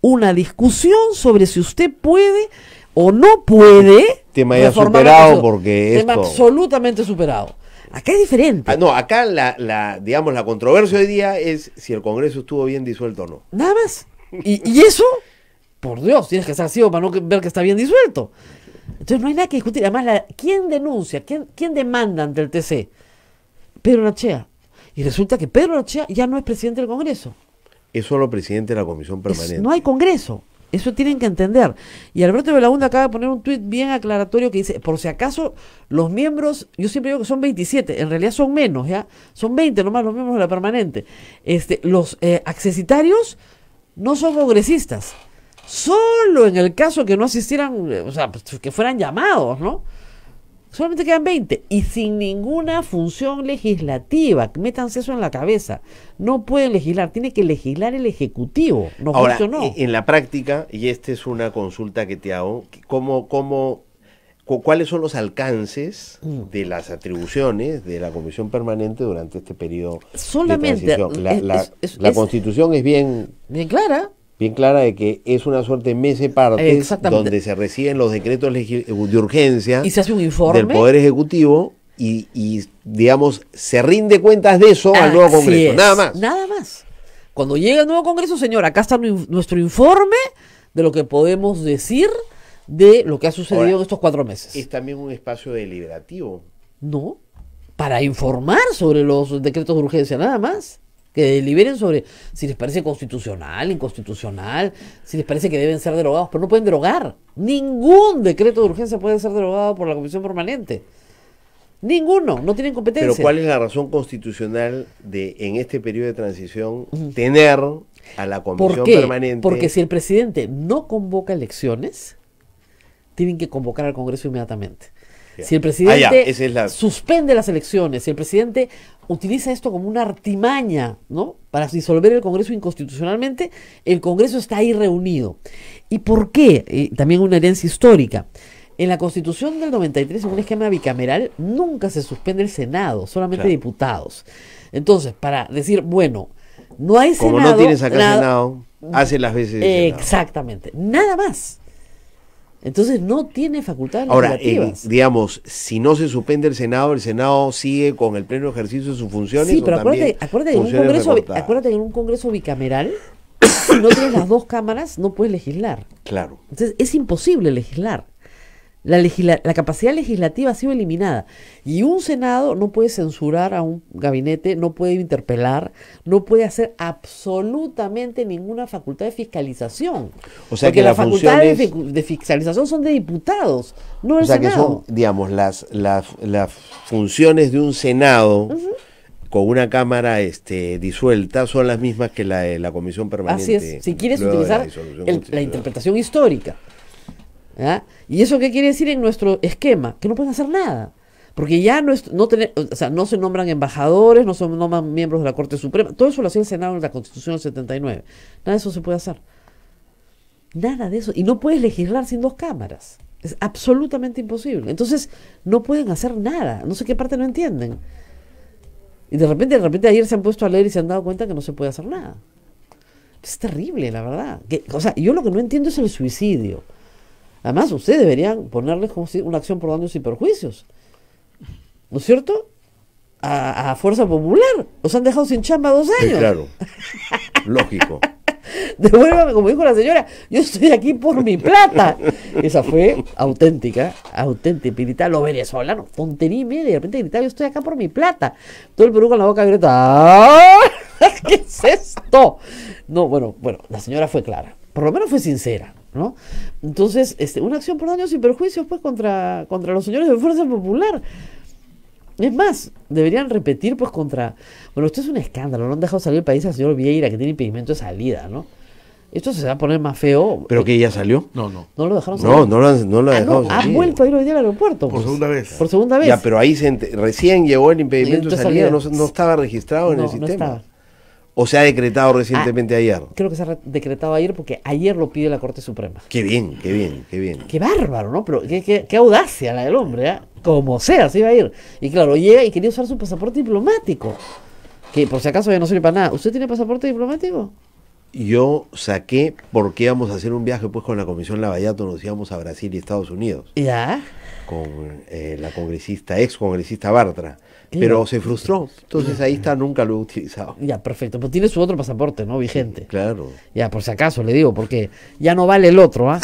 una discusión sobre si usted puede o no puede. Tema ya superado porque es. Tema absolutamente superado. Acá es diferente. Ah, no, acá la, la, digamos, la controversia hoy día es si el Congreso estuvo bien disuelto o no. Nada más. ¿Y, y eso? Por Dios, tienes que estar así para no ver que está bien disuelto. Entonces no hay nada que discutir. Además, ¿quién denuncia? ¿Quién, demanda ante el TC? Pedro Nachea. Y resulta que Pedro Nachea ya no es presidente del Congreso. Es solo presidente de la Comisión Permanente. no hay Congreso. Eso tienen que entender. Y Alberto Belagunda acaba de poner un tuit bien aclaratorio que dice, por si acaso, los miembros, yo siempre digo que son 27, en realidad son menos, ¿ya? Son 20 nomás los miembros de la permanente. Este, los eh, accesitarios no son progresistas Solo en el caso que no asistieran, eh, o sea, pues, que fueran llamados, ¿no? Solamente quedan 20 y sin ninguna función legislativa. Métanse eso en la cabeza. No pueden legislar, tiene que legislar el Ejecutivo. No Ahora, e, En la práctica, y esta es una consulta que te hago, ¿cómo, cómo, ¿cuáles son los alcances mm. de las atribuciones de la Comisión Permanente durante este periodo? Solamente. La, Constitución es bien. Bien clara bien clara de que es una suerte mese parte donde se reciben los decretos de urgencia y se hace un informe del Poder Ejecutivo y, digamos, se rinde cuentas de eso al nuevo Congreso. Nada más. Nada más. Cuando llega el nuevo Congreso, señor, acá está nuestro informe de lo que podemos decir de lo que ha sucedido en estos cuatro meses. Es también un espacio deliberativo. No, para informar sobre los decretos de urgencia, nada más que deliberen sobre si les parece constitucional, inconstitucional, si les parece que deben ser derogados, pero no pueden derogar. Ningún decreto de urgencia puede ser derogado por la Comisión Permanente. Ninguno, no tienen competencia. Pero ¿cuál es la razón constitucional de en este periodo de transición tener a la Comisión Permanente? Porque si el presidente no convoca elecciones, tienen que convocar al Congreso inmediatamente. Si el ah, presidente suspende las elecciones, si el presidente utiliza esto como una artimaña, ¿no? Para disolver el Congreso inconstitucionalmente, el Congreso está ahí reunido. ¿Y por qué? Eh, también una herencia histórica. En la Constitución del 93, en un esquema bicameral, nunca se suspende el Senado, solamente diputados. Entonces, para decir, bueno, no hay Senado. Como no tienes acá el Senado, hace las veces. Exactamente, nada más. Entonces no tiene facultades Ahora, digamos, si no se suspende el Senado, el Senado sigue con el pleno ejercicio de sus funciones. Sí, pero acuérdate, acuérdate, un congreso, acuérdate que en un Congreso bicameral, si no tienes las dos cámaras, no puedes legislar. Claro. Entonces es imposible legislar. La, la, capacidad legislativa ha sido eliminada y un Senado no puede censurar a un gabinete, no puede interpelar, no puede hacer absolutamente ninguna facultad de fiscalización. O sea que las la facultades de, fiscalización son de diputados, no del O sea Senado. que son, digamos, las, las, las, funciones de un Senado. con una cámara este, disuelta son las mismas que la de la comisión permanente. Así si quieres utilizar la interpretación histórica. ¿Ah? ¿Y eso qué quiere decir en nuestro esquema? Que no pueden hacer nada. Porque ya no, se nombran embajadores, no se nombran miembros de la Corte Suprema. Todo eso lo hacía el Senado en la Constitución del 79. Nada de eso se puede hacer. Nada de eso. Y no puedes legislar sin dos cámaras. Es absolutamente imposible. Entonces, no pueden hacer nada. No sé qué parte no entienden. Y de repente, de repente ayer se han puesto a leer y se han dado cuenta que no se puede hacer nada. Es terrible, la verdad. o yo lo que no entiendo es el suicidio. Además, ustedes deberían ponerles como una acción por daños y perjuicios. ¿No es cierto? A, Fuerza Popular. Los han dejado sin chamba dos años. claro. Lógico. Devuélvame, como dijo la señora, yo estoy aquí por mi plata. Esa fue auténtica, auténtica, Pirita, lo venezolanos, Fontení y media, de repente gritaba, yo estoy acá por mi plata. Todo el Perú con la boca abierta, ¡Ah! ¿qué es esto? No, bueno, bueno, la señora fue clara, por lo menos fue sincera, ¿no? Entonces, este, una acción por daños y perjuicios, pues, contra, contra los señores de Fuerza Popular. Es más, deberían repetir, pues, contra... Bueno, esto es un escándalo, no han dejado salir el país al señor Vieira, que tiene impedimento de salida, ¿no? Esto se va a poner más feo. ¿Pero que ya salió? No, no. ¿No lo dejaron salir? No, no lo han, ah, dejado salir. vuelto a ir hoy día al aeropuerto. Por segunda vez. Por segunda vez. Ya, pero ahí recién llegó el impedimento de salida, No, estaba registrado en el sistema. ¿O se ha decretado ah, recientemente ayer? Creo que se ha decretado ayer porque ayer lo pide la Corte Suprema. Qué bien, qué bien, qué bien. Qué bárbaro, ¿no? Pero qué, qué, audacia la del hombre, ¿eh? Como sea, se iba a ir. Y claro, llega y quería usar su pasaporte diplomático. Que por si acaso ya no sirve para nada. ¿Usted tiene pasaporte diplomático? Yo saqué porque íbamos a hacer un viaje pues con la Comisión Lavallato, nos íbamos a Brasil y Estados Unidos. ¿Ya? Con eh, la congresista, ex congresista Bartra. Pero se frustró. Entonces ahí está, nunca lo he utilizado. Ya, perfecto. pues tiene su otro pasaporte, ¿no? Vigente. Claro. Ya, por si acaso le digo, porque ya no vale el otro, ¿ah?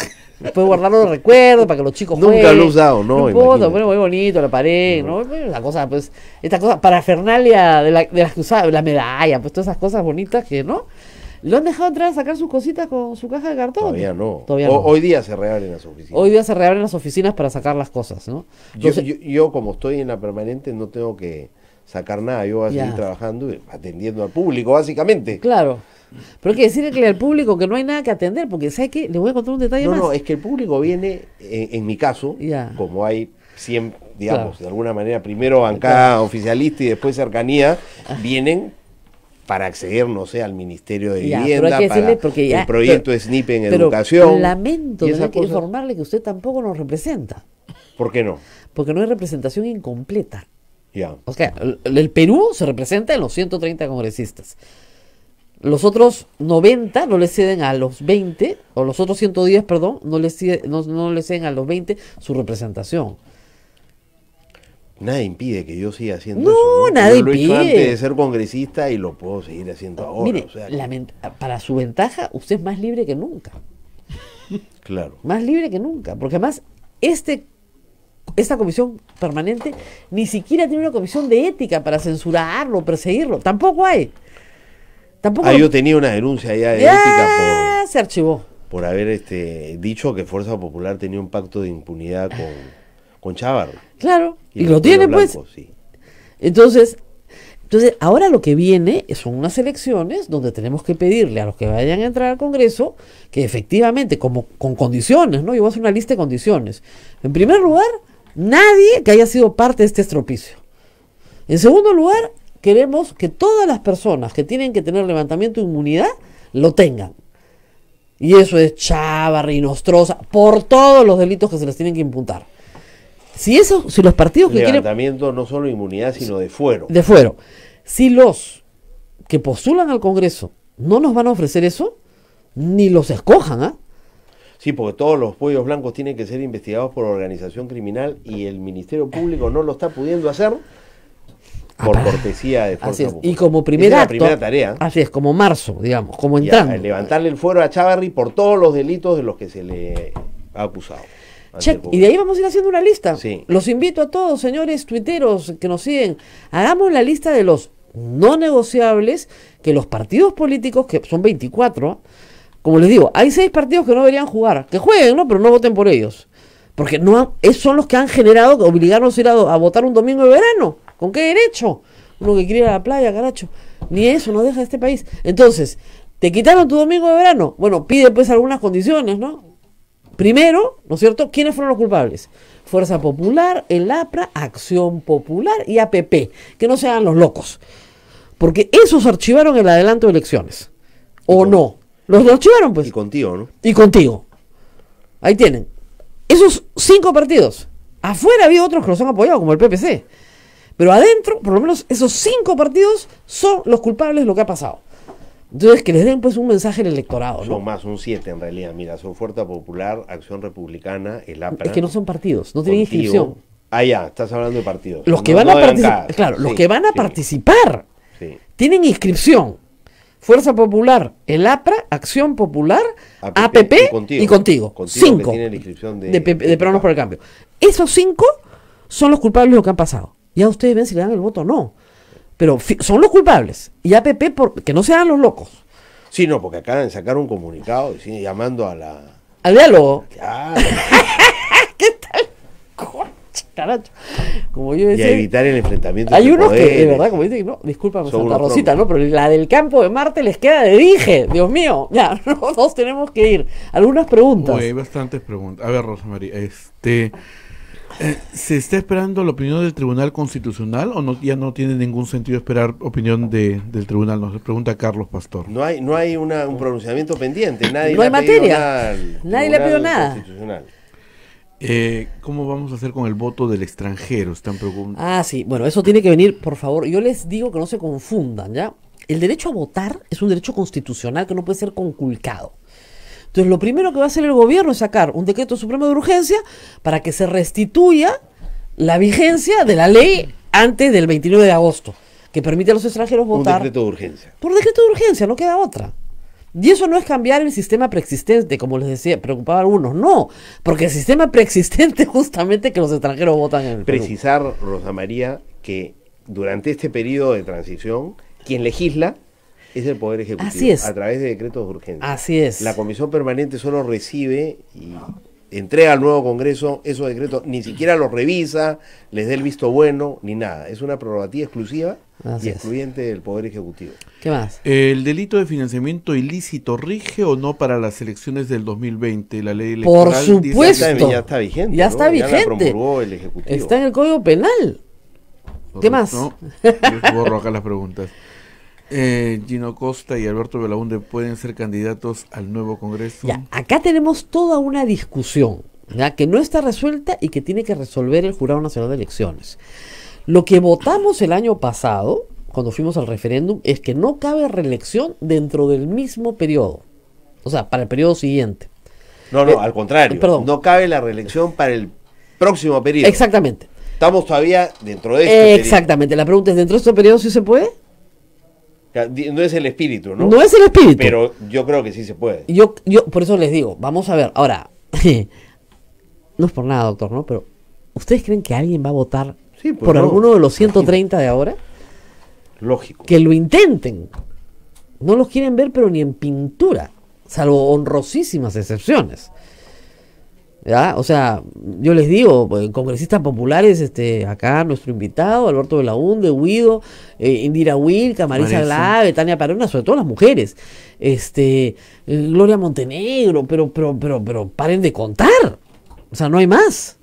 Puedo guardarlo los recuerdos para que los chicos Nunca lo he usado, ¿no? bueno, muy bonito, la pared, ¿no? La cosa, pues, esta cosa, parafernalia de, la, de las que usaba, la medalla, pues todas esas cosas bonitas que, ¿no? Lo han dejado entrar a sacar sus cositas con su caja de cartón. Todavía no. Hoy día se reabren las oficinas. Hoy día se reabren las oficinas para sacar las cosas, ¿no? yo, yo, como estoy en la permanente no tengo que sacar nada, yo voy a seguir trabajando y atendiendo al público básicamente. Claro. Pero hay que decirle al público que no hay nada que atender, porque ¿sabes qué? Le voy a contar un detalle más. No, es que el público viene, eh, en, mi caso, como hay 100, digamos, de alguna manera, primero bancada oficialista y después cercanía, ah. vienen para acceder, no sé, al Ministerio de Vivienda, para el proyecto SNIP en educación. Lamento que informarle que usted tampoco nos representa. ¿Por qué no? Porque no hay representación incompleta. Ya. O sea, el, Perú se representa en los 130 congresistas. Los otros 90 no le ceden a los 20, o los otros 110, perdón, no le, no, no le ceden a los 20 su representación. Nada impide que yo siga haciendo no, eso. impide. antes de ser congresista y lo puedo seguir haciendo ahora. para su ventaja, usted es más libre que nunca. Claro. más libre que nunca. Porque además, este, esta comisión permanente ni siquiera tiene una comisión de ética para censurarlo, perseguirlo. Tampoco hay. Tampoco ah, yo tenía una denuncia ya de ética por. Se archivó. Por haber este, dicho que Fuerza Popular tenía un pacto de impunidad con con Chávarro. Claro, y, lo tiene pues. Entonces, entonces, ahora lo que viene son unas elecciones donde tenemos que pedirle a los que vayan a entrar al Congreso que efectivamente, como con condiciones, ¿no? Yo voy a hacer una lista de condiciones. En primer lugar, nadie que haya sido parte de este estropicio. En segundo lugar, queremos que todas las personas que tienen que tener levantamiento de inmunidad lo tengan. Y eso es y Nostrosa, por todos los delitos que se les tienen que imputar. Si, eso, si los partidos que Levantamiento no solo de inmunidad, sino de fuero. De fuero. Si los que postulan al Congreso no nos van a ofrecer eso, ni los escojan, ¿ah? Sí, porque todos los pollos blancos tienen que ser investigados por organización criminal y el Ministerio Público no lo está pudiendo hacer por ah, cortesía de fuerza así es. Y como primera, tarea. Así es, como marzo, digamos, como levantarle el fuero a Chávarri por todos los delitos de los que se le ha acusado. Y de ahí vamos a ir haciendo una lista. Los invito a todos, señores tuiteros que nos siguen, hagamos la lista de los no negociables que los partidos políticos, que son 24, como les digo, hay seis partidos que no deberían jugar. Que jueguen, ¿no? Pero no voten por ellos. Porque no son los que han generado, obligarnos a ir a, votar un domingo de verano. ¿Con qué derecho? Uno que quiere ir a la playa, caracho. Ni eso nos deja este país. Entonces, ¿te quitaron tu domingo de verano? Bueno, pide pues algunas condiciones, ¿no? Primero, ¿no es cierto? ¿Quiénes fueron los culpables? Fuerza Popular, el APRA, Acción Popular y APP. Que no sean los locos. Porque esos archivaron el adelanto de elecciones. ¿O no? Los, los archivaron, pues. Y contigo, ¿no? Y contigo. Ahí tienen. Esos cinco partidos. Afuera había otros que los han apoyado, como el PPC. Pero adentro, por lo menos esos cinco partidos son los culpables de lo que ha pasado. Entonces, que les den pues un mensaje al electorado. Son más, un siete en realidad. Mira, son Fuerza Popular, Acción Republicana, el APRA. Es que no son partidos, no tienen inscripción. Ah, ya, estás hablando de partidos. Los que van a participar. Claro, los que van a participar sí. tienen inscripción. Fuerza Popular, el APRA, Acción Popular, APP, y, contigo, y contigo. cinco. tienen inscripción de, de, por el Cambio. Esos cinco son los culpables de lo que han pasado. Ya ustedes ven si le dan el voto o no. Pero son los culpables. Y APP, por, que no sean los locos. Sí, no, porque acaban de sacar un comunicado ¿sí? llamando a la. Al diálogo. ¿Qué tal? Como yo decía. Y evitar el enfrentamiento. Hay unos que, de verdad, como dice, no, disculpa, Santa Rosita, ¿no? Pero la del campo de Marte les queda de dije. Dios mío, ya, nos tenemos que ir. Algunas preguntas. Uy, hay bastantes preguntas. A ver, Rosamaría, este. Eh, ¿Se está esperando la opinión del Tribunal Constitucional o ya no tiene ningún sentido esperar opinión del Tribunal? Nos pregunta Carlos Pastor. No hay, no hay un pronunciamiento pendiente. Nadie no hay materia. Nadie le pedido nada. Eh, ¿Cómo vamos a hacer con el voto del extranjero? Están Ah, sí. Bueno, eso tiene que venir, por favor. Yo les digo que no se confundan, ¿ya? El derecho a votar es un derecho constitucional que no puede ser conculcado. Entonces, lo primero que va a hacer el gobierno es sacar un decreto supremo de urgencia para que se restituya la vigencia de la ley antes del 29 de agosto, que permite a los extranjeros votar. Por decreto de urgencia. Por decreto de urgencia, no queda otra. Y eso no es cambiar el sistema preexistente, como les decía, preocupaba a algunos. No, porque el sistema preexistente justamente que los extranjeros votan en el Precisar, Rosa María, que durante este periodo de transición, quien legisla es el Poder Ejecutivo. Así es. A través de decretos de Así es. La Comisión Permanente solo recibe y entrega al nuevo Congreso esos decretos, ni siquiera los revisa, les dé el visto bueno, ni nada. Es una prerrogativa exclusiva Así y excluyente del Poder Ejecutivo. ¿Qué más? ¿El delito de financiamiento ilícito rige o no para las elecciones del 2020? La ley electoral Por supuesto. ya, está, vigente. Ya está vigente. Está en el Código Penal. ¿Qué más? ¿No? Yo borro acá las preguntas. Eh, Gino Costa y Alberto Belaunde pueden ser candidatos al nuevo Congreso. acá tenemos toda una discusión que no está resuelta y que tiene que resolver el Jurado Nacional de Elecciones. Lo que votamos el año pasado, cuando fuimos al referéndum, es que no cabe reelección dentro del mismo periodo. O sea, para el periodo siguiente. No, no, eh, al contrario. No cabe la reelección para el próximo periodo. Exactamente. Estamos todavía dentro de este Exactamente. La pregunta es, ¿dentro de este periodo sí se puede? No es el espíritu, ¿no? No es el espíritu. Pero yo creo que sí se puede. Yo, yo por eso les digo, vamos a ver. Ahora, no es por nada, doctor, ¿no? Pero, ¿ustedes creen que alguien va a votar pues por alguno de los 130 de ahora? Lógico. Que lo intenten. No los quieren ver, pero ni en pintura. Salvo honrosísimas excepciones. O sea, yo les digo, pues, congresistas populares, este, acá nuestro invitado, Alberto Belaunde, Guido, eh, Indira Wilca, Marisa Glave, Tania Parona, sobre todo las mujeres, este, eh, Gloria Montenegro, pero, pero, pero, pero paren de contar. O sea, no hay más.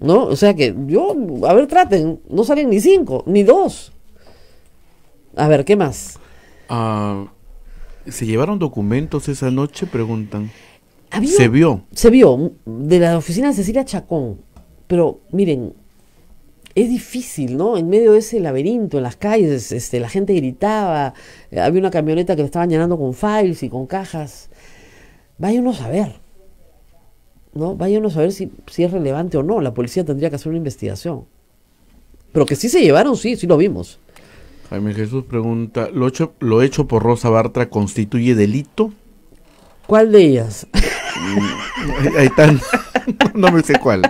¿No? O sea que yo, a ver, traten, no salen ni cinco, ni dos. A ver, ¿qué más? Ah, ¿Se llevaron documentos esa noche? Preguntan se vio. Se vio de la oficina de Cecilia Chacón. Pero miren, es difícil, ¿no? En medio de ese laberinto, en las calles, este, la gente gritaba, eh, había una camioneta que le estaban llenando con files y con cajas. Vaya uno a saber, ¿no? Vaya uno a saber si, si es relevante o no. La policía tendría que hacer una investigación. Pero que sí se llevaron, sí, sí lo vimos. Jaime Jesús pregunta, ¿lo hecho, lo hecho por Rosa Bartra constituye delito? ¿Cuál de ellas? Ahí están. No me sé cuál.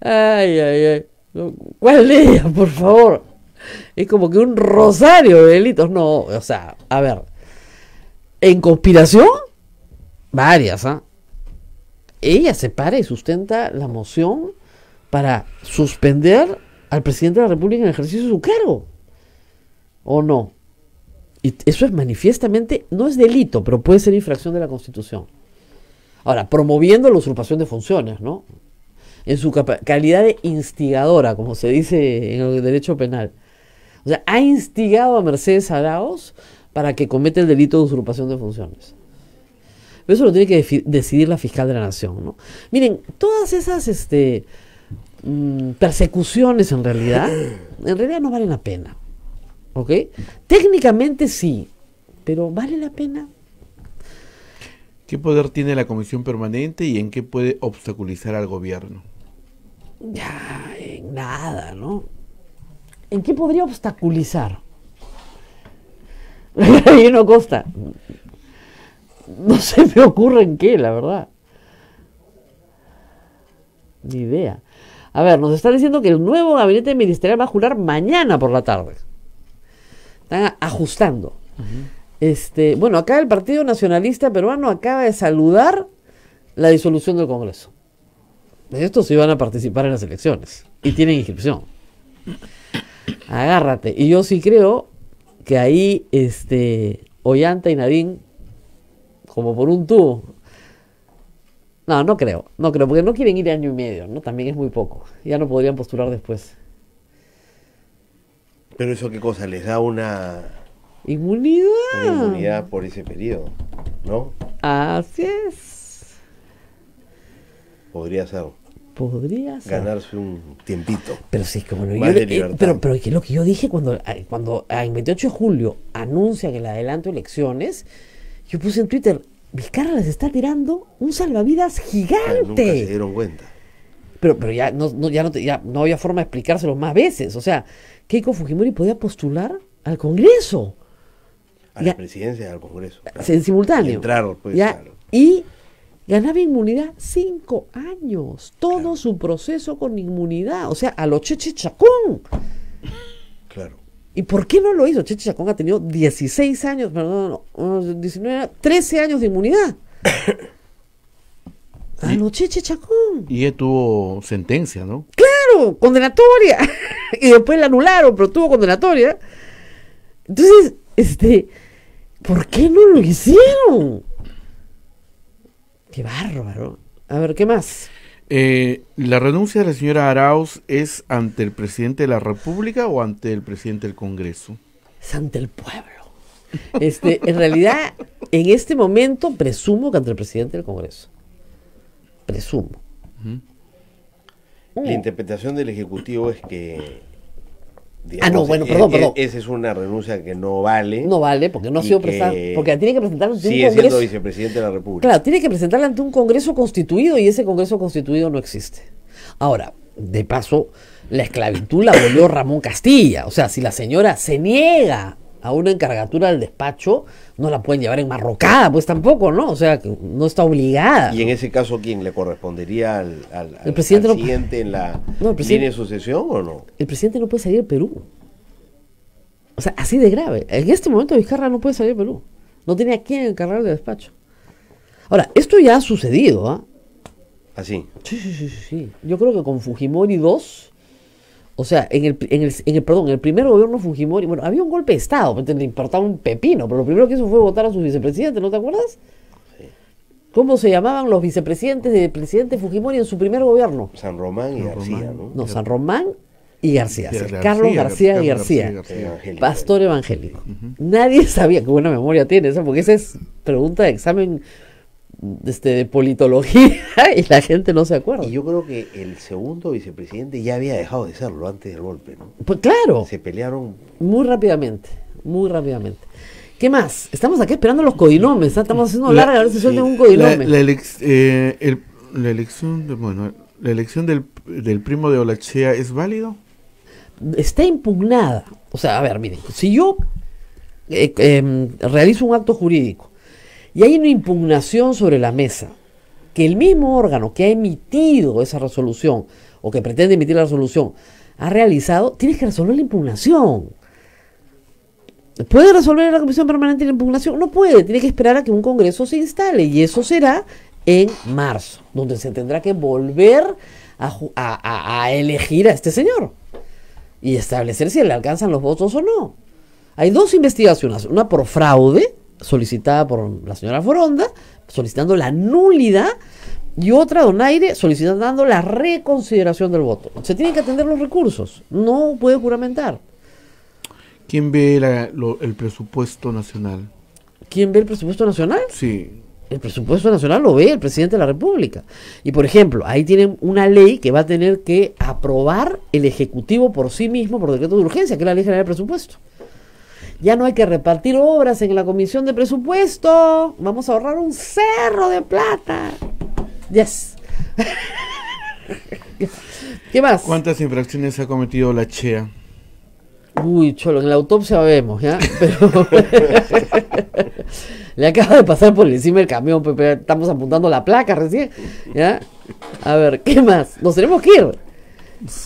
Ay, ay, ay. ¿Cuál por favor? Es como que un rosario de delitos. No, o sea, a ver. En conspiración, varias, ¿ah? Ella se para y sustenta la moción para suspender al presidente de la República en ejercicio de su cargo. ¿O no? eso es manifiestamente, no es delito, pero puede ser infracción de la Constitución. Ahora, promoviendo la usurpación de funciones, ¿no? En su calidad de instigadora, como se dice en el derecho penal. O sea, ha instigado a Mercedes Araos para que cometa el delito de usurpación de funciones. Pero eso lo tiene que decidir la fiscal de la nación, ¿no? Miren, todas esas este, mm, persecuciones en realidad, en realidad no valen la pena. ¿Ok? Técnicamente sí, pero ¿vale la pena? ¿Qué poder tiene la comisión permanente y en qué puede obstaculizar al gobierno? en nada, ¿no? ¿En qué podría obstaculizar? no Costa. No se me ocurre en qué, la verdad. Ni idea. A ver, nos están diciendo que el nuevo gabinete ministerial va a jurar mañana por la tarde están ajustando. este, bueno, acá el Partido Nacionalista Peruano acaba de saludar la disolución del Congreso. Estos van a participar en las elecciones y tienen inscripción. Agárrate. Y yo sí creo que ahí este, Ollanta y Nadín, como por un tubo. No, no creo, no creo, porque no quieren ir año y medio, ¿no? También es muy poco. Ya no podrían postular después. Pero eso qué cosa, les da una... Inmunidad. Una inmunidad por ese periodo, ¿no? Así es. Podría ser. Podría ser. Ganarse un tiempito. Pero sí, como es yo, eh, pero, pero es que lo que yo dije cuando, ah, cuando ah, el 28 de julio anuncian el adelanto de elecciones, yo puse en Twitter, Vizcarra les está tirando un salvavidas ah, gigante. Nunca se dieron cuenta. Pero, pero ya, ya, no, ya no había forma de explicárselo más veces. O sea, Keiko Fujimori podía postular al Congreso. A la presidencia al Congreso. En simultáneo. Y pues, Y ganaba inmunidad cinco años. Todo su proceso con inmunidad. O sea, a los Cheche Chacón. Claro. ¿Y por qué no lo hizo? Cheche Chacón ha tenido 16 años, perdón, 19, 13 años de inmunidad. la ah, y, Chacón. Y él tuvo sentencia, ¿no? Claro, condenatoria. y después la anularon, pero tuvo condenatoria. Entonces, este, ¿por qué no lo hicieron? Qué bárbaro. A ver, ¿qué más? Eh, ¿La renuncia de la señora Arauz es ante el presidente de la República o ante el presidente del Congreso? Es ante el pueblo. Este, en realidad, en este momento presumo que ante el presidente del Congreso presumo. La interpretación del Ejecutivo es que... ah, no, bueno, e- perdón, e- perdón. Esa es una renuncia que no vale. No vale, porque no ha sido presentada. Porque tiene que presentar ante un Congreso. siendo vicepresidente de la República. Claro, tiene que presentarla ante un Congreso constituido y ese Congreso constituido no existe. Ahora, de paso, la esclavitud la volvió Ramón Castilla. O sea, si la señora se niega a una encargatura del despacho, no la pueden llevar en marrocada, pues tampoco, ¿no? O sea, no está obligada. ¿Y en ese caso quién le correspondería al, presidente, en la sucesión o no? El presidente no puede salir de Perú. O sea, así de grave. En este momento Vizcarra no puede salir de Perú. No tiene a quién encargar el despacho. Ahora, esto ya ha sucedido, ¿ah? Así. ¿Ah, sí, sí, sí, sí. Yo creo que con Fujimori 2 o sea, en el, en el, perdón, en el primer gobierno Fujimori, bueno, había un golpe de Estado, le importaba un pepino, pero lo primero que hizo fue votar a su vicepresidente, ¿no te acuerdas? ¿Cómo se llamaban los vicepresidentes del presidente Fujimori en su primer gobierno? San Román y García, ¿no? No, San Román y García. Carlos García, y García. Pastor evangélico. Nadie sabía, qué buena memoria tiene eso, porque esa es pregunta de examen este, de politología y la gente no se acuerda. Y yo creo que el segundo vicepresidente ya había dejado de serlo antes del golpe, ¿no? Pues claro. Se pelearon. Muy rápidamente, muy rápidamente. ¿Qué más? Estamos aquí esperando los codinomes, ¿eh? estamos haciendo la, larga, a un codinome. Eh, la, elección, bueno, la elección del, del primo de Olachea es válido. Está impugnada. O sea, a ver, mire si yo eh, em, realizo un acto jurídico y hay una impugnación sobre la mesa, que el mismo órgano que ha emitido esa resolución, o que pretende emitir la resolución, ha realizado, tienes que resolver la impugnación. ¿Puede resolver la Comisión Permanente la Impugnación? No puede, tiene que esperar a que un Congreso se instale y eso será en marzo, donde se tendrá que volver a elegir a este señor y establecer si le alcanzan los votos o no. Hay dos investigaciones, una por fraude solicitada por la señora Foronda, solicitando la nulidad, y otra Donaire solicitando la reconsideración del voto. Se tienen que atender los recursos, no puede juramentar. ¿Quién ve el presupuesto nacional? ¿Quién ve el presupuesto nacional? Sí. El presupuesto nacional lo ve el presidente de la República. Y por ejemplo, ahí tienen una ley que va a tener que aprobar el Ejecutivo por sí mismo por decreto de urgencia, que es la ley general del presupuesto. Ya no hay que repartir obras en la comisión de presupuesto. Vamos a ahorrar un cerro de plata. Yes. ¿Qué más? ¿Cuántas infracciones ha cometido la CHEA? Uy, cholo, en la autopsia vemos, ¿ya? Pero le acaba de pasar por encima el camión, Pepe. Estamos apuntando la placa recién, ¿ya? A ver, ¿qué más? Nos tenemos que ir.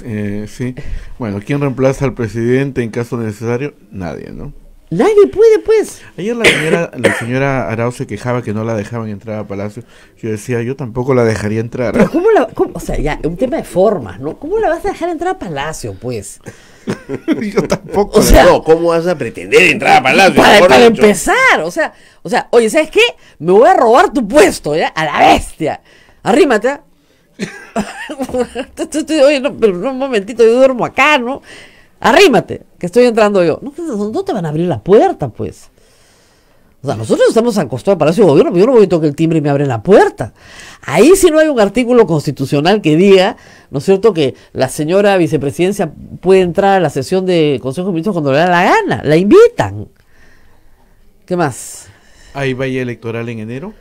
Eh, sí. Bueno, ¿quién reemplaza al presidente en caso necesario? Nadie, ¿no? Nadie puede, pues. Ayer la señora, la señora Arau se quejaba que no la dejaban entrar a Palacio. Yo decía, yo tampoco la dejaría entrar. ¿cómo la.? o sea, ya, un tema de formas, ¿no? ¿Cómo la vas a dejar entrar a Palacio, pues? yo tampoco. O sea, ¿cómo vas a pretender entrar a Palacio? Para, empezar, o sea, o sea, oye, ¿sabes qué? Me voy a robar tu puesto, ¿ya? A la bestia. Arrímate. ¿ah? oye, no, pero un momentito, yo duermo acá, ¿no? arrímate, que estoy entrando yo. No, te van a abrir la puerta, pues. O sea, nosotros estamos acostados al Palacio de Gobierno, pero yo no voy a tocar el timbre y me abren la puerta. Ahí sí no hay un artículo constitucional que diga, ¿no es cierto?, que la señora vicepresidencia puede entrar a la sesión de Consejo de Ministros cuando le da la gana. La invitan. ¿Qué más? ¿Hay vaya electoral en enero?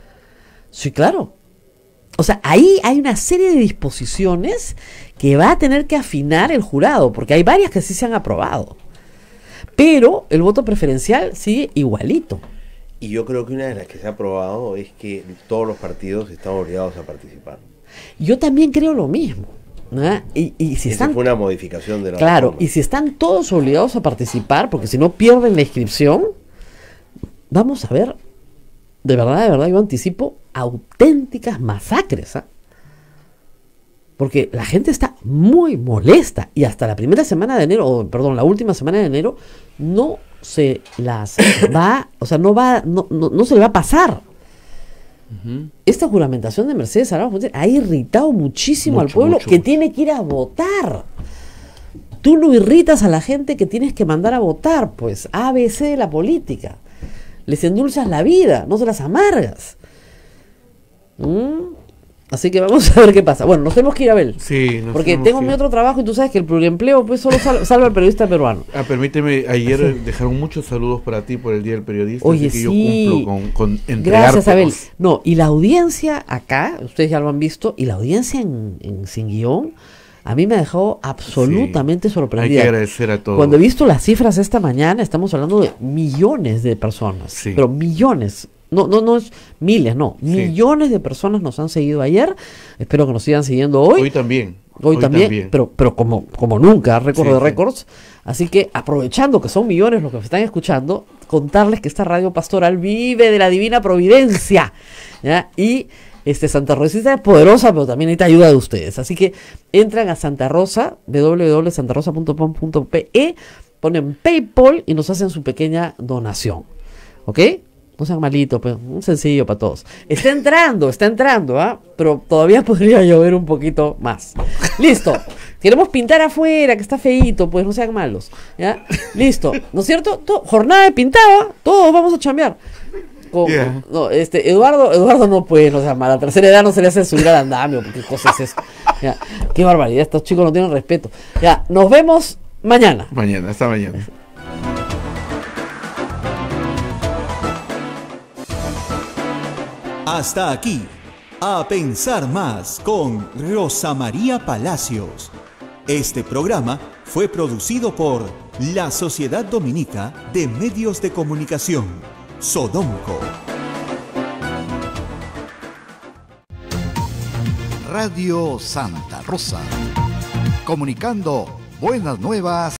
Sí, claro. O sea, ahí hay una serie de disposiciones que va a tener que afinar el jurado, porque hay varias que sí se han aprobado. Pero el voto preferencial sigue igualito. Y yo creo que una de las que se ha aprobado es que todos los partidos están obligados a participar. Yo también creo lo mismo. Y, si Esa fue una modificación de la Claro, y si están todos obligados a participar, porque si no pierden la inscripción, vamos a ver de verdad, de verdad, yo anticipo auténticas masacres. ¿ah? Porque la gente está muy molesta y hasta la primera semana de enero, perdón, la última semana de enero, no se las va, o sea, no va, no, no, se le va a pasar. Esta juramentación de Mercedes ha irritado muchísimo al pueblo que tiene que ir a votar. Tú no irritas a la gente que tienes que mandar a votar, pues ABC de la política. Les endulzas la vida, no se las amargas. ¿Mm? Así que vamos a ver qué pasa. Bueno, nos tenemos que ir a ver. Sí, nos Porque tengo mi otro trabajo y tú sabes que el pluriempleo pues solo salva al periodista peruano. Ah, permíteme, ayer dejaron muchos saludos para ti por el Día del Periodista. Oye, así que yo cumplo con, con Gracias, Abel. No, y la audiencia acá, ustedes ya lo han visto, y la audiencia en, en Sin Guión a mí me ha dejado absolutamente sorprendida. Hay que agradecer a todos. Cuando he visto las cifras esta mañana, estamos hablando de millones de personas, sí. pero millones. No, no, no es miles, no. Millones de personas nos han seguido ayer. Espero que nos sigan siguiendo hoy. Hoy también. Hoy, también, pero, pero como, como nunca, récord de récords. Así que aprovechando que son millones los que están escuchando, contarles que esta radio pastoral vive de la divina providencia. ¿ya? Y este, Santa Rosa es poderosa, pero también necesita ayuda de ustedes. Así que entran a Santa Rosa, www.santarosa.com.pe, ponen PayPal y nos hacen su pequeña donación. ¿Ok? No sean malitos, pues un sencillo para todos. Está entrando, está entrando, ¿ah? Pero todavía podría llover un poquito más. Listo. Queremos pintar afuera, que está feito, pues no sean malos. ¿Ya? Listo. ¿No es cierto? jornada de pintada, todos vamos a chambear este, Eduardo, Eduardo no puede, o sea, a la tercera edad no se le hace subir al andamio, porque cosas es qué barbaridad, estos chicos no tienen respeto. Ya, nos vemos mañana. Mañana, hasta mañana. Hasta aquí, a pensar más con Rosa María Palacios. Este programa fue producido por la Sociedad Dominica de Medios de Comunicación Sodomco. Radio Santa Rosa. Comunicando buenas nuevas.